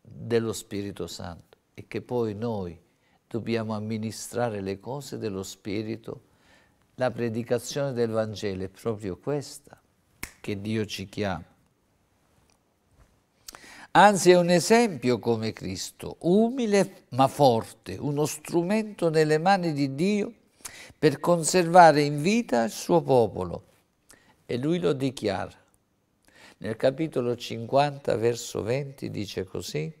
dello Spirito Santo e che poi noi dobbiamo amministrare le cose dello Spirito. La predicazione del Vangelo è proprio questa che Dio ci chiama. Anzi è un esempio come Cristo, umile ma forte, uno strumento nelle mani di Dio per conservare in vita il suo popolo. E lui lo dichiara. Nel capitolo 50, verso 20, dice così,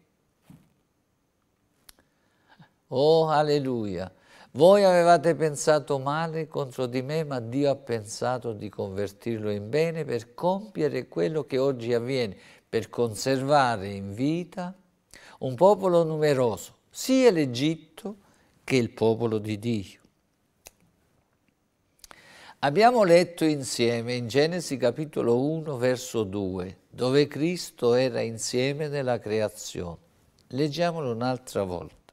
Oh, alleluia! Voi avevate pensato male contro di me, ma Dio ha pensato di convertirlo in bene per compiere quello che oggi avviene, per conservare in vita un popolo numeroso, sia l'Egitto che il popolo di Dio. Abbiamo letto insieme in Genesi capitolo 1 verso 2, dove Cristo era insieme nella creazione. Leggiamolo un'altra volta.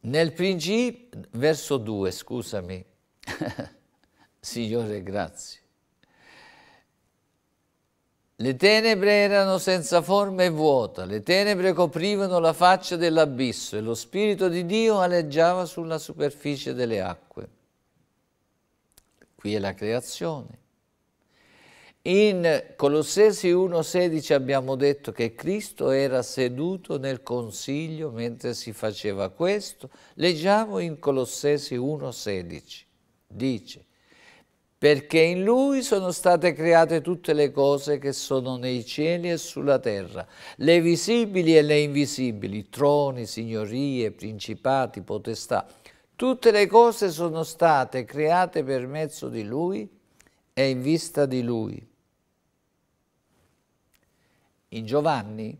Nel principio, verso 2, scusami, Signore grazie. Le tenebre erano senza forma e vuota, le tenebre coprivano la faccia dell'abisso e lo Spirito di Dio aleggiava sulla superficie delle acque. Qui è la creazione. In Colossesi 1,16 abbiamo detto che Cristo era seduto nel consiglio mentre si faceva questo. Leggiamo in Colossesi 1,16. Dice, perché in Lui sono state create tutte le cose che sono nei cieli e sulla terra, le visibili e le invisibili, troni, signorie, principati, potestà. Tutte le cose sono state create per mezzo di Lui e in vista di Lui in Giovanni,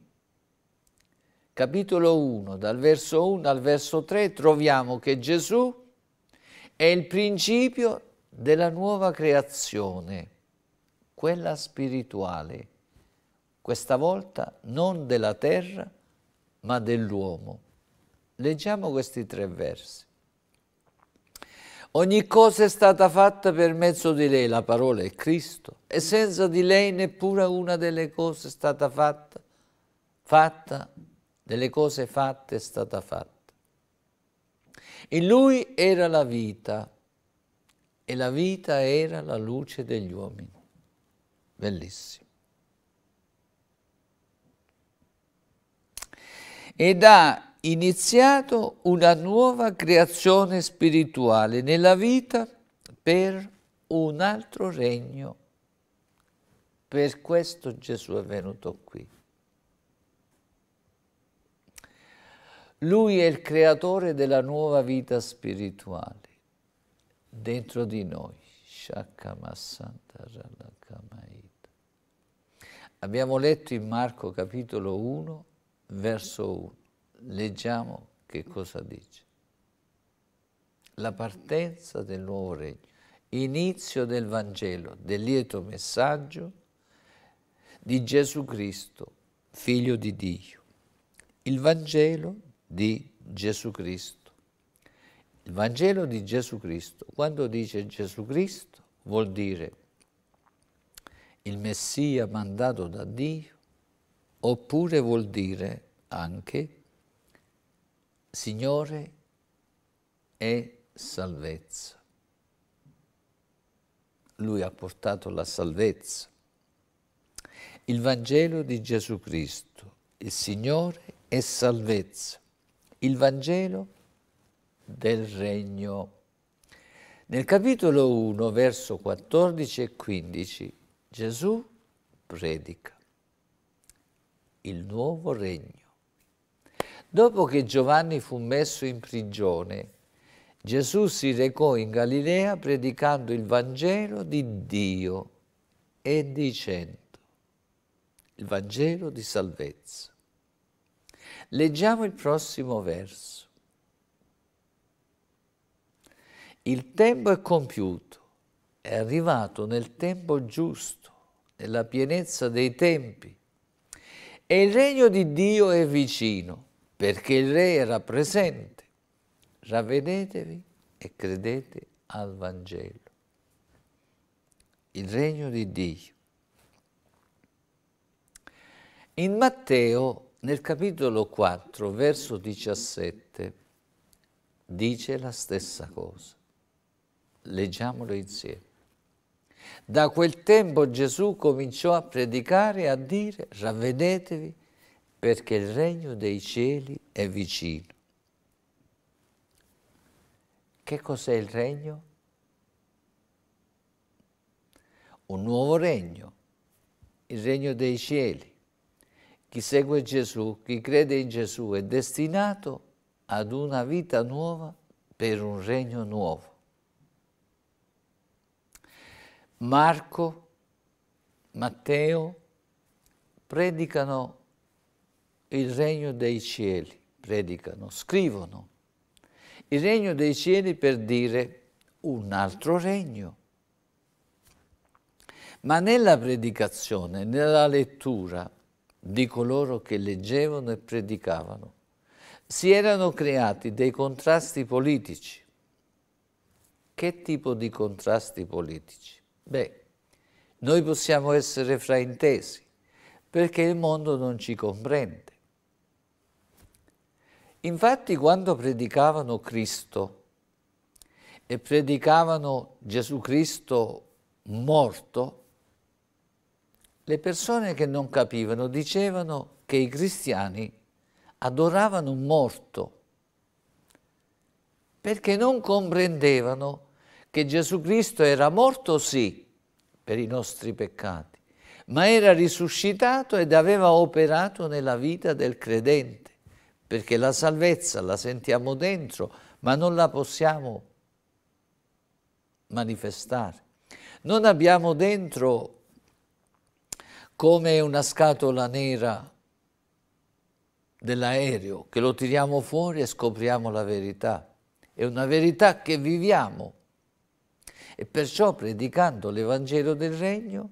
capitolo 1, dal verso 1 al verso 3, troviamo che Gesù è il principio della nuova creazione, quella spirituale, questa volta non della terra, ma dell'uomo. Leggiamo questi tre versi. Ogni cosa è stata fatta per mezzo di lei, la parola è Cristo, e senza di lei neppure una delle cose è stata fatta, fatta, delle cose fatte è stata fatta. In lui era la vita, e la vita era la luce degli uomini. Bellissimo. Ed ha iniziato una nuova creazione spirituale nella vita per un altro regno. Per questo Gesù è venuto qui. Lui è il creatore della nuova vita spirituale dentro di noi. Abbiamo letto in Marco capitolo 1, verso 1 leggiamo che cosa dice. La partenza del nuovo regno, inizio del Vangelo, del lieto messaggio di Gesù Cristo, figlio di Dio. Il Vangelo di Gesù Cristo. Il Vangelo di Gesù Cristo, quando dice Gesù Cristo, vuol dire il Messia mandato da Dio, oppure vuol dire anche Signore è salvezza. Lui ha portato la salvezza. Il Vangelo di Gesù Cristo, il Signore è salvezza. Il Vangelo del Regno. Nel capitolo 1, verso 14 e 15, Gesù predica il nuovo regno Dopo che Giovanni fu messo in prigione, Gesù si recò in Galilea predicando il Vangelo di Dio e dicendo, il Vangelo di salvezza. Leggiamo il prossimo verso. Il tempo è compiuto, è arrivato nel tempo giusto, nella pienezza dei tempi, e il regno di Dio è vicino perché il re era presente. Ravvedetevi e credete al Vangelo. Il regno di Dio. In Matteo, nel capitolo 4, verso 17, dice la stessa cosa. Leggiamolo insieme. Da quel tempo Gesù cominciò a predicare e a dire, ravvedetevi perché il regno dei cieli è vicino. Che cos'è il regno? Un nuovo regno, il regno dei cieli. Chi segue Gesù, chi crede in Gesù è destinato ad una vita nuova per un regno nuovo. Marco, Matteo predicano il regno dei cieli, predicano, scrivono. Il regno dei cieli per dire un altro regno. Ma nella predicazione, nella lettura di coloro che leggevano e predicavano, si erano creati dei contrasti politici. Che tipo di contrasti politici? Beh, noi possiamo essere fraintesi perché il mondo non ci comprende. Infatti quando predicavano Cristo e predicavano Gesù Cristo morto, le persone che non capivano dicevano che i cristiani adoravano un morto perché non comprendevano che Gesù Cristo era morto sì per i nostri peccati, ma era risuscitato ed aveva operato nella vita del credente perché la salvezza la sentiamo dentro, ma non la possiamo manifestare. Non abbiamo dentro come una scatola nera dell'aereo, che lo tiriamo fuori e scopriamo la verità. È una verità che viviamo. E perciò predicando l'Evangelo del Regno,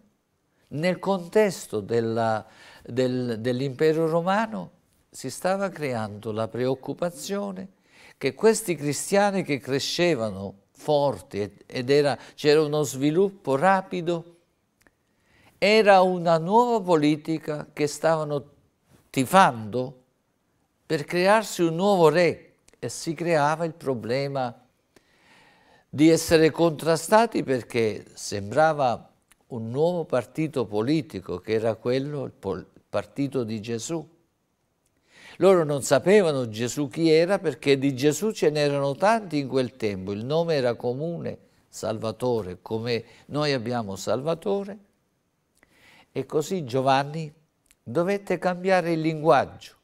nel contesto dell'impero romano, si stava creando la preoccupazione che questi cristiani che crescevano forti ed c'era uno sviluppo rapido, era una nuova politica che stavano tifando per crearsi un nuovo re e si creava il problema di essere contrastati perché sembrava un nuovo partito politico che era quello, il partito di Gesù loro non sapevano Gesù chi era perché di Gesù ce n'erano tanti in quel tempo, il nome era comune, Salvatore, come noi abbiamo Salvatore. E così Giovanni dovette cambiare il linguaggio.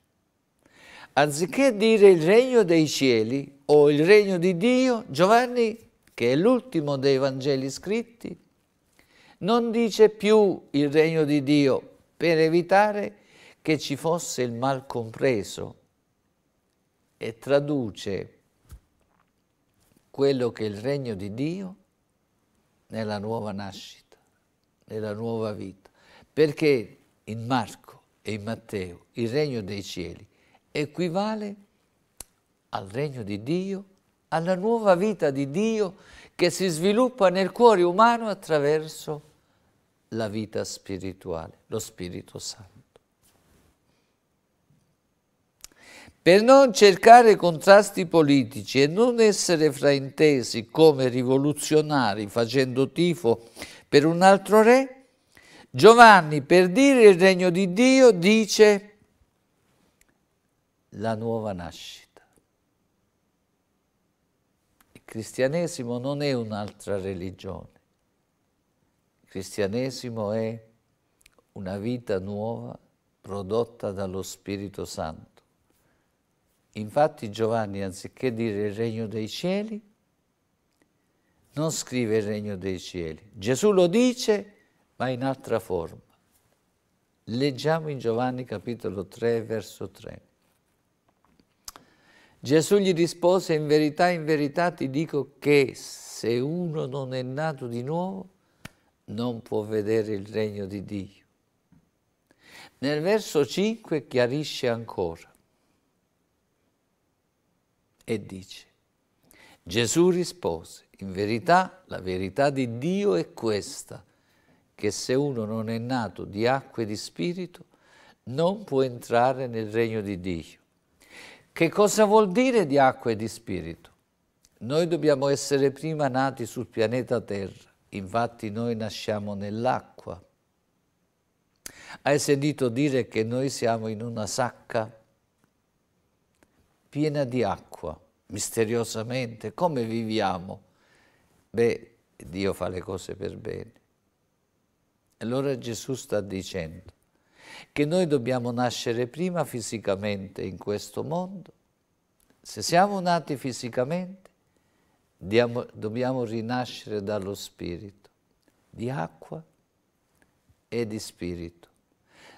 Anziché dire il regno dei cieli o il regno di Dio, Giovanni, che è l'ultimo dei Vangeli scritti, non dice più il regno di Dio per evitare che ci fosse il mal compreso e traduce quello che è il regno di Dio nella nuova nascita, nella nuova vita. Perché in Marco e in Matteo il regno dei cieli equivale al regno di Dio, alla nuova vita di Dio che si sviluppa nel cuore umano attraverso la vita spirituale, lo Spirito Santo. Per non cercare contrasti politici e non essere fraintesi come rivoluzionari facendo tifo per un altro re, Giovanni per dire il regno di Dio dice la nuova nascita. Il cristianesimo non è un'altra religione, il cristianesimo è una vita nuova prodotta dallo Spirito Santo Infatti Giovanni, anziché dire il regno dei cieli, non scrive il regno dei cieli. Gesù lo dice, ma in altra forma. Leggiamo in Giovanni capitolo 3, verso 3. Gesù gli rispose, in verità, in verità ti dico che se uno non è nato di nuovo, non può vedere il regno di Dio. Nel verso 5 chiarisce ancora e dice, Gesù rispose, in verità la verità di Dio è questa, che se uno non è nato di acqua e di spirito, non può entrare nel regno di Dio. Che cosa vuol dire di acqua e di spirito? Noi dobbiamo essere prima nati sul pianeta Terra, infatti noi nasciamo nell'acqua. Hai sentito dire che noi siamo in una sacca? piena di acqua, misteriosamente, come viviamo? Beh, Dio fa le cose per bene. Allora Gesù sta dicendo che noi dobbiamo nascere prima fisicamente in questo mondo, se siamo nati fisicamente, diamo, dobbiamo rinascere dallo spirito, di acqua e di spirito.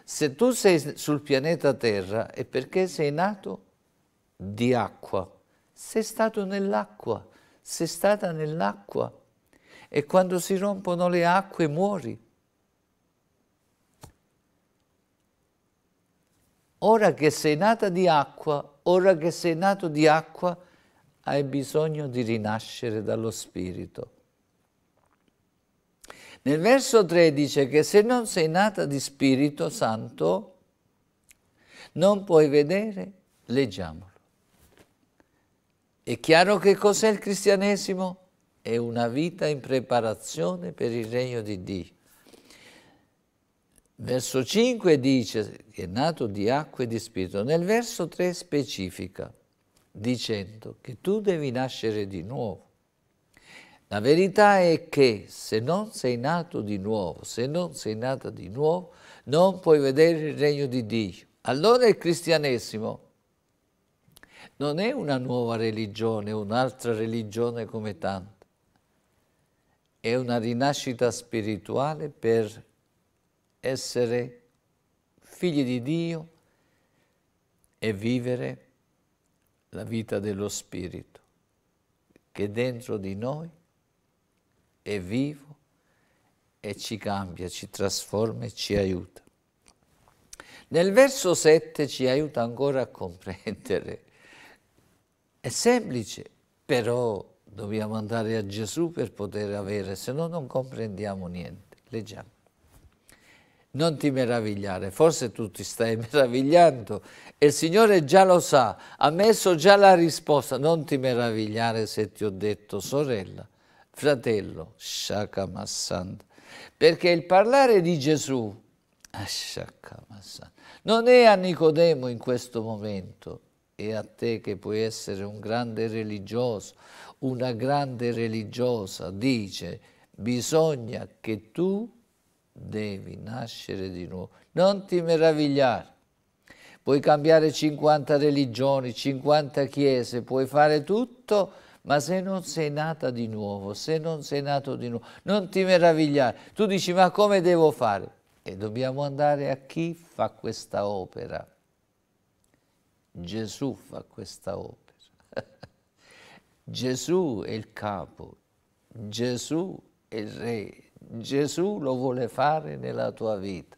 Se tu sei sul pianeta Terra è perché sei nato di acqua. Sei stato nell'acqua, sei stata nell'acqua. E quando si rompono le acque muori. Ora che sei nata di acqua, ora che sei nato di acqua, hai bisogno di rinascere dallo Spirito. Nel verso 3 dice che se non sei nata di Spirito Santo, non puoi vedere, leggiamolo. È chiaro che cos'è il cristianesimo? È una vita in preparazione per il regno di Dio. Verso 5 dice che è nato di acqua e di spirito. Nel verso 3 specifica dicendo che tu devi nascere di nuovo. La verità è che se non sei nato di nuovo, se non sei nata di nuovo, non puoi vedere il regno di Dio. Allora il cristianesimo non è una nuova religione, un'altra religione come tante, è una rinascita spirituale per essere figli di Dio e vivere la vita dello Spirito che dentro di noi è vivo e ci cambia, ci trasforma e ci aiuta. Nel verso 7 ci aiuta ancora a comprendere è semplice, però dobbiamo andare a Gesù per poter avere, se no non comprendiamo niente. Leggiamo. Non ti meravigliare, forse tu ti stai meravigliando e il Signore già lo sa, ha messo già la risposta. Non ti meravigliare se ti ho detto sorella, fratello, shakamassand. Perché il parlare di Gesù ah, non è a Nicodemo in questo momento, e a te che puoi essere un grande religioso, una grande religiosa, dice bisogna che tu devi nascere di nuovo. Non ti meravigliare. Puoi cambiare 50 religioni, 50 chiese, puoi fare tutto, ma se non sei nata di nuovo, se non sei nato di nuovo, non ti meravigliare. Tu dici ma come devo fare? E dobbiamo andare a chi fa questa opera Gesù fa questa opera. Gesù è il capo, Gesù è il re, Gesù lo vuole fare nella tua vita.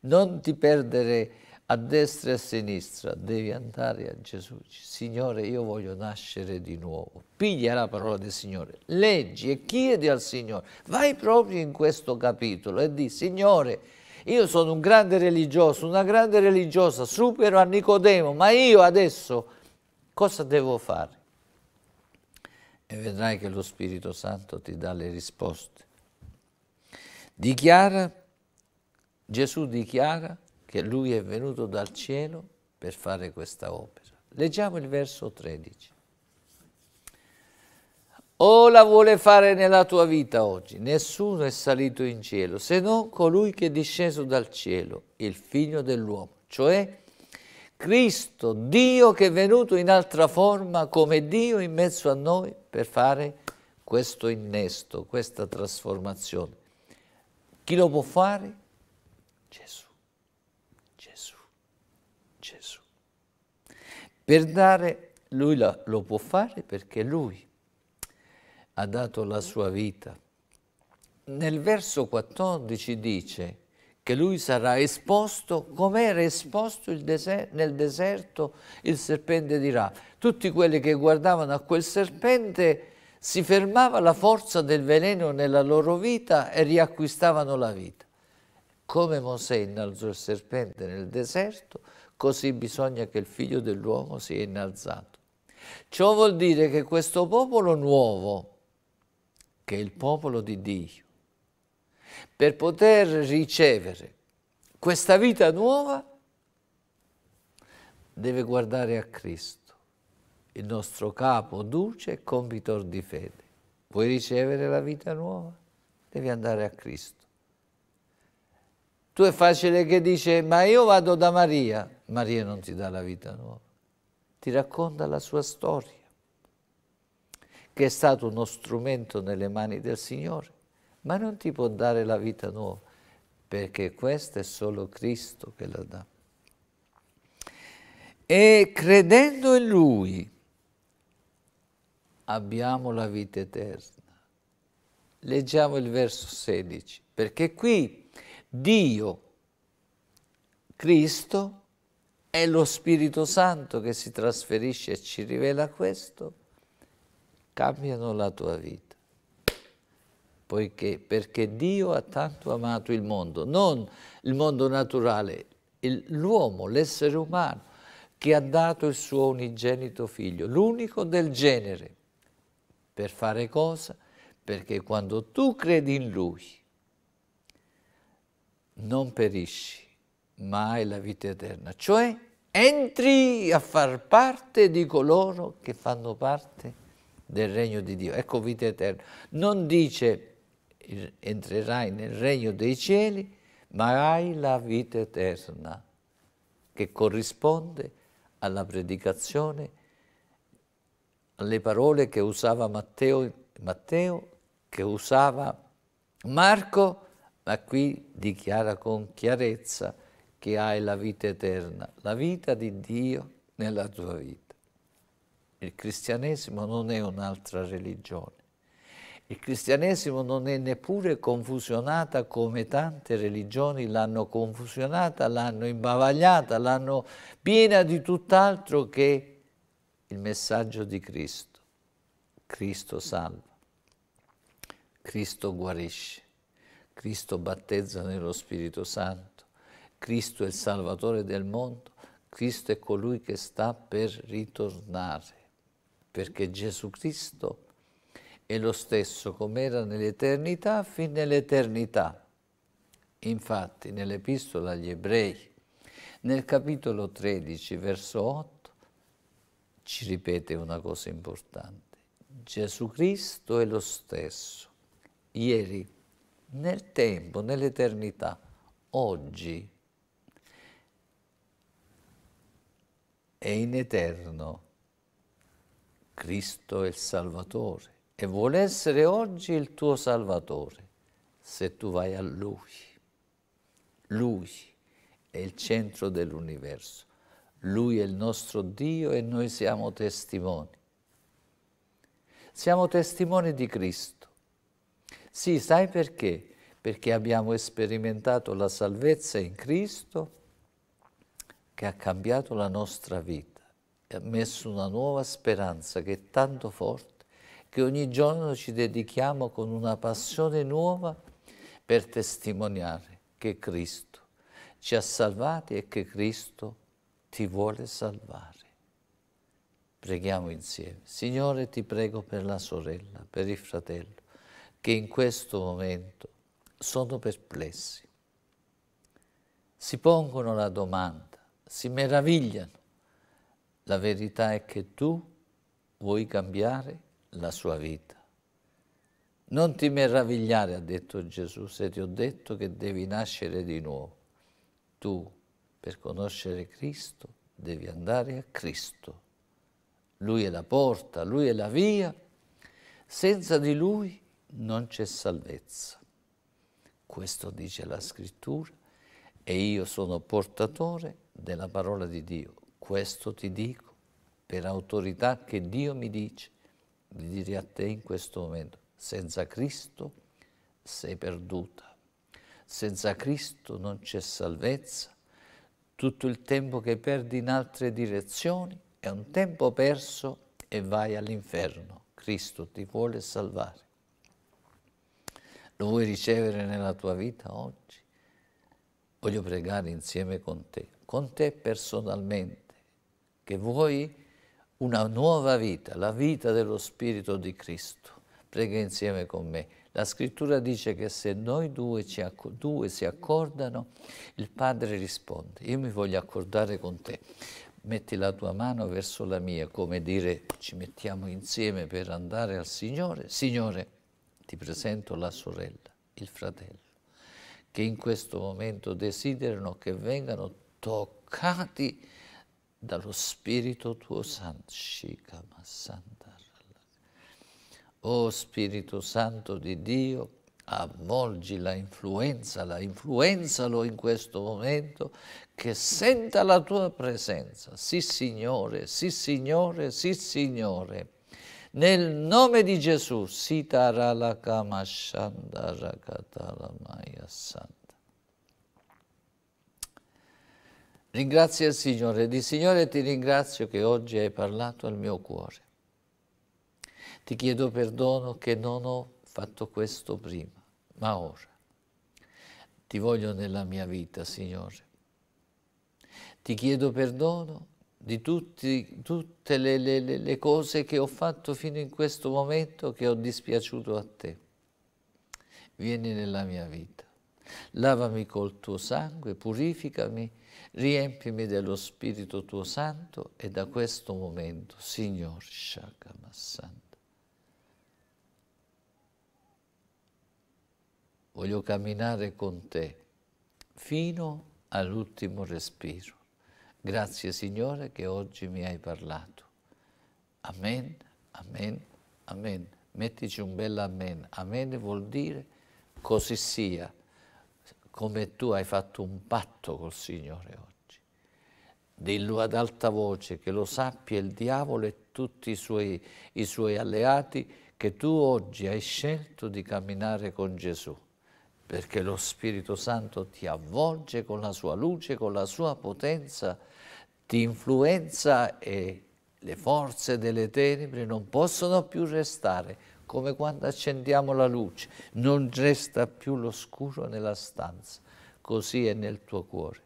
Non ti perdere a destra e a sinistra, devi andare a Gesù. Signore, io voglio nascere di nuovo. Piglia la parola del Signore, leggi e chiedi al Signore. Vai proprio in questo capitolo e di Signore, io sono un grande religioso, una grande religiosa, supero a Nicodemo, ma io adesso cosa devo fare? E vedrai che lo Spirito Santo ti dà le risposte. Dichiara, Gesù dichiara che lui è venuto dal cielo per fare questa opera. Leggiamo il verso 13 o la vuole fare nella tua vita oggi. Nessuno è salito in cielo se non colui che è disceso dal cielo, il figlio dell'uomo, cioè Cristo, Dio che è venuto in altra forma come Dio in mezzo a noi per fare questo innesto, questa trasformazione. Chi lo può fare? Gesù, Gesù, Gesù. Per dare, lui lo, può fare perché lui ha dato la sua vita. Nel verso 14 dice che lui sarà esposto come era esposto deser nel deserto il serpente di Ra. Tutti quelli che guardavano a quel serpente si fermava la forza del veleno nella loro vita e riacquistavano la vita. Come Mosè innalzò il serpente nel deserto, così bisogna che il figlio dell'uomo sia innalzato. Ciò vuol dire che questo popolo nuovo, che è il popolo di Dio, per poter ricevere questa vita nuova, deve guardare a Cristo, il nostro capo, duce e convitor di fede. Vuoi ricevere la vita nuova? Devi andare a Cristo. Tu è facile che dici, ma io vado da Maria. Maria non ti dà la vita nuova, ti racconta la sua storia che è stato uno strumento nelle mani del Signore, ma non ti può dare la vita nuova, perché questa è solo Cristo che la dà. E credendo in Lui abbiamo la vita eterna. Leggiamo il verso 16, perché qui Dio, Cristo, è lo Spirito Santo che si trasferisce e ci rivela questo cambiano la tua vita. Poiché, perché Dio ha tanto amato il mondo, non il mondo naturale, l'uomo, l'essere umano, che ha dato il suo unigenito figlio, l'unico del genere. Per fare cosa? Perché quando tu credi in Lui, non perisci, mai la vita eterna. Cioè, entri a far parte di coloro che fanno parte del regno di Dio. Ecco vita eterna. Non dice entrerai nel regno dei cieli, ma hai la vita eterna, che corrisponde alla predicazione, alle parole che usava Matteo, Matteo che usava Marco, ma qui dichiara con chiarezza che hai la vita eterna, la vita di Dio nella tua vita. Il cristianesimo non è un'altra religione. Il cristianesimo non è neppure confusionata come tante religioni l'hanno confusionata, l'hanno imbavagliata, l'hanno piena di tutt'altro che il messaggio di Cristo. Cristo salva, Cristo guarisce, Cristo battezza nello Spirito Santo, Cristo è il Salvatore del mondo, Cristo è colui che sta per ritornare perché Gesù Cristo è lo stesso com'era nell'eternità fin nell'eternità. Infatti nell'epistola agli ebrei, nel capitolo 13, verso 8, ci ripete una cosa importante. Gesù Cristo è lo stesso, ieri, nel tempo, nell'eternità, oggi, è in eterno Cristo è il Salvatore e vuole essere oggi il tuo Salvatore se tu vai a Lui. Lui è il centro dell'universo, Lui è il nostro Dio e noi siamo testimoni. Siamo testimoni di Cristo. Sì, sai perché? Perché abbiamo sperimentato la salvezza in Cristo che ha cambiato la nostra vita ha messo una nuova speranza che è tanto forte che ogni giorno ci dedichiamo con una passione nuova per testimoniare che Cristo ci ha salvati e che Cristo ti vuole salvare. Preghiamo insieme. Signore, ti prego per la sorella, per il fratello, che in questo momento sono perplessi. Si pongono la domanda, si meravigliano la verità è che tu vuoi cambiare la sua vita. Non ti meravigliare, ha detto Gesù, se ti ho detto che devi nascere di nuovo. Tu, per conoscere Cristo, devi andare a Cristo. Lui è la porta, lui è la via. Senza di lui non c'è salvezza. Questo dice la scrittura e io sono portatore della parola di Dio. Questo ti dico per autorità che Dio mi dice di dire a te in questo momento, senza Cristo sei perduta, senza Cristo non c'è salvezza, tutto il tempo che perdi in altre direzioni è un tempo perso e vai all'inferno. Cristo ti vuole salvare. Lo vuoi ricevere nella tua vita oggi? Voglio pregare insieme con te, con te personalmente che vuoi una nuova vita, la vita dello Spirito di Cristo. Prega insieme con me. La scrittura dice che se noi due, ci, due si accordano, il Padre risponde, io mi voglio accordare con te metti la tua mano verso la mia, come dire ci mettiamo insieme per andare al Signore. Signore, ti presento la sorella, il fratello, che in questo momento desiderano che vengano toccati dallo Spirito tuo Santo. O Spirito Santo di Dio, avvolgi la influenza, la influenzalo in questo momento, che senta la tua presenza. Sì Signore, sì Signore, sì Signore. Nel nome di Gesù, Sitaralakamashandarakatalamaya Santa. Ringrazia il Signore, di Signore ti ringrazio che oggi hai parlato al mio cuore. Ti chiedo perdono che non ho fatto questo prima, ma ora. Ti voglio nella mia vita, Signore. Ti chiedo perdono di tutti, tutte le, le, le cose che ho fatto fino in questo momento che ho dispiaciuto a te. Vieni nella mia vita lavami col tuo sangue, purificami, riempimi dello Spirito tuo Santo e da questo momento, Signor Shakamassanta, voglio camminare con te fino all'ultimo respiro. Grazie Signore che oggi mi hai parlato. Amen, amen, amen. Mettici un bel amen. Amen vuol dire così sia come tu hai fatto un patto col Signore oggi. Dillo ad alta voce che lo sappia il diavolo e tutti i suoi, i suoi alleati che tu oggi hai scelto di camminare con Gesù perché lo Spirito Santo ti avvolge con la sua luce, con la sua potenza, ti influenza e le forze delle tenebre non possono più restare come quando accendiamo la luce, non resta più l'oscuro nella stanza, così è nel tuo cuore.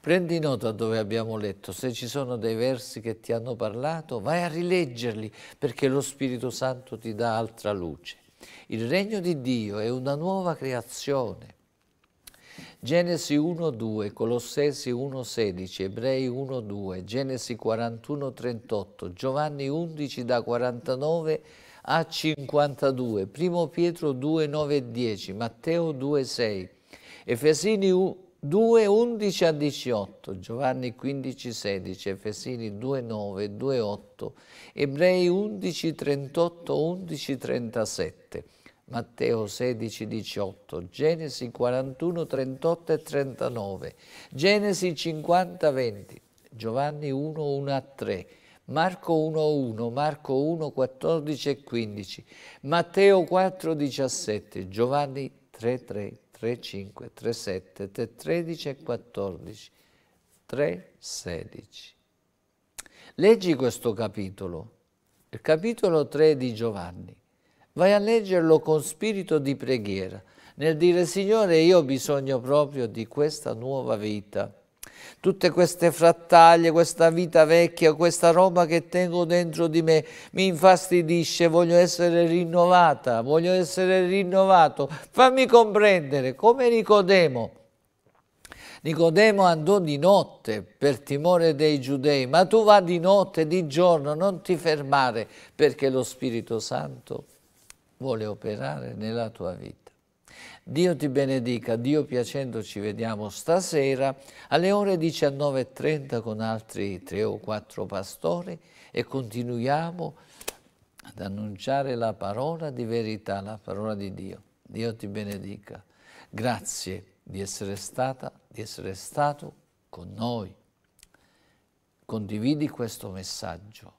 Prendi nota dove abbiamo letto, se ci sono dei versi che ti hanno parlato, vai a rileggerli perché lo Spirito Santo ti dà altra luce. Il regno di Dio è una nuova creazione Genesi 1.2, Colossesi 1.16, Ebrei 1.2, Genesi 41.38, Giovanni 11 da 49 a 52, Primo Pietro 2, 9 e 10, Matteo 2, 6, Efesini 2, 11 a 18, Giovanni 15, 16, Efesini 2, 2.9, 2.8, Ebrei 11, 38, 11, 37. Matteo 16, 18, Genesi 41, 38 e 39, Genesi 50, 20, Giovanni 1, 1 a 3, Marco 1, 1, Marco 1, 14 e 15, Matteo 4, 17, Giovanni 3, 3, 3, 5, 3, 7, 3, 13 e 14, 3, 16. Leggi questo capitolo, il capitolo 3 di Giovanni vai a leggerlo con spirito di preghiera, nel dire Signore io ho bisogno proprio di questa nuova vita. Tutte queste frattaglie, questa vita vecchia, questa roba che tengo dentro di me mi infastidisce, voglio essere rinnovata, voglio essere rinnovato. Fammi comprendere come Nicodemo. Nicodemo andò di notte per timore dei giudei, ma tu va di notte, di giorno, non ti fermare perché lo Spirito Santo vuole operare nella tua vita. Dio ti benedica, Dio piacendo ci vediamo stasera alle ore 19.30 con altri tre o quattro pastori e continuiamo ad annunciare la parola di verità, la parola di Dio. Dio ti benedica. Grazie di essere stata, di essere stato con noi. Condividi questo messaggio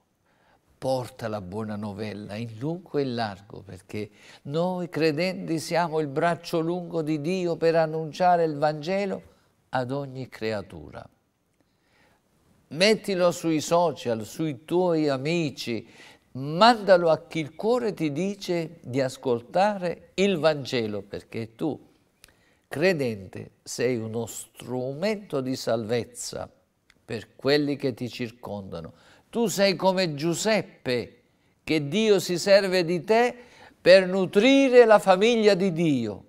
porta la buona novella in lungo e in largo, perché noi credenti siamo il braccio lungo di Dio per annunciare il Vangelo ad ogni creatura. Mettilo sui social, sui tuoi amici, mandalo a chi il cuore ti dice di ascoltare il Vangelo, perché tu, credente, sei uno strumento di salvezza per quelli che ti circondano tu sei come Giuseppe, che Dio si serve di te per nutrire la famiglia di Dio,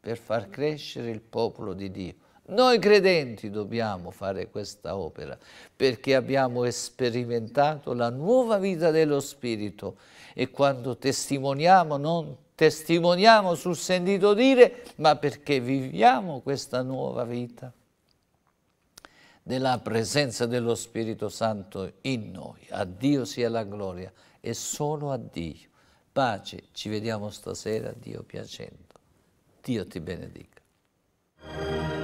per far crescere il popolo di Dio. Noi credenti dobbiamo fare questa opera perché abbiamo sperimentato la nuova vita dello Spirito e quando testimoniamo non testimoniamo sul sentito dire ma perché viviamo questa nuova vita della presenza dello Spirito Santo in noi. A Dio sia la gloria e solo a Dio. Pace, ci vediamo stasera, Dio piacendo. Dio ti benedica.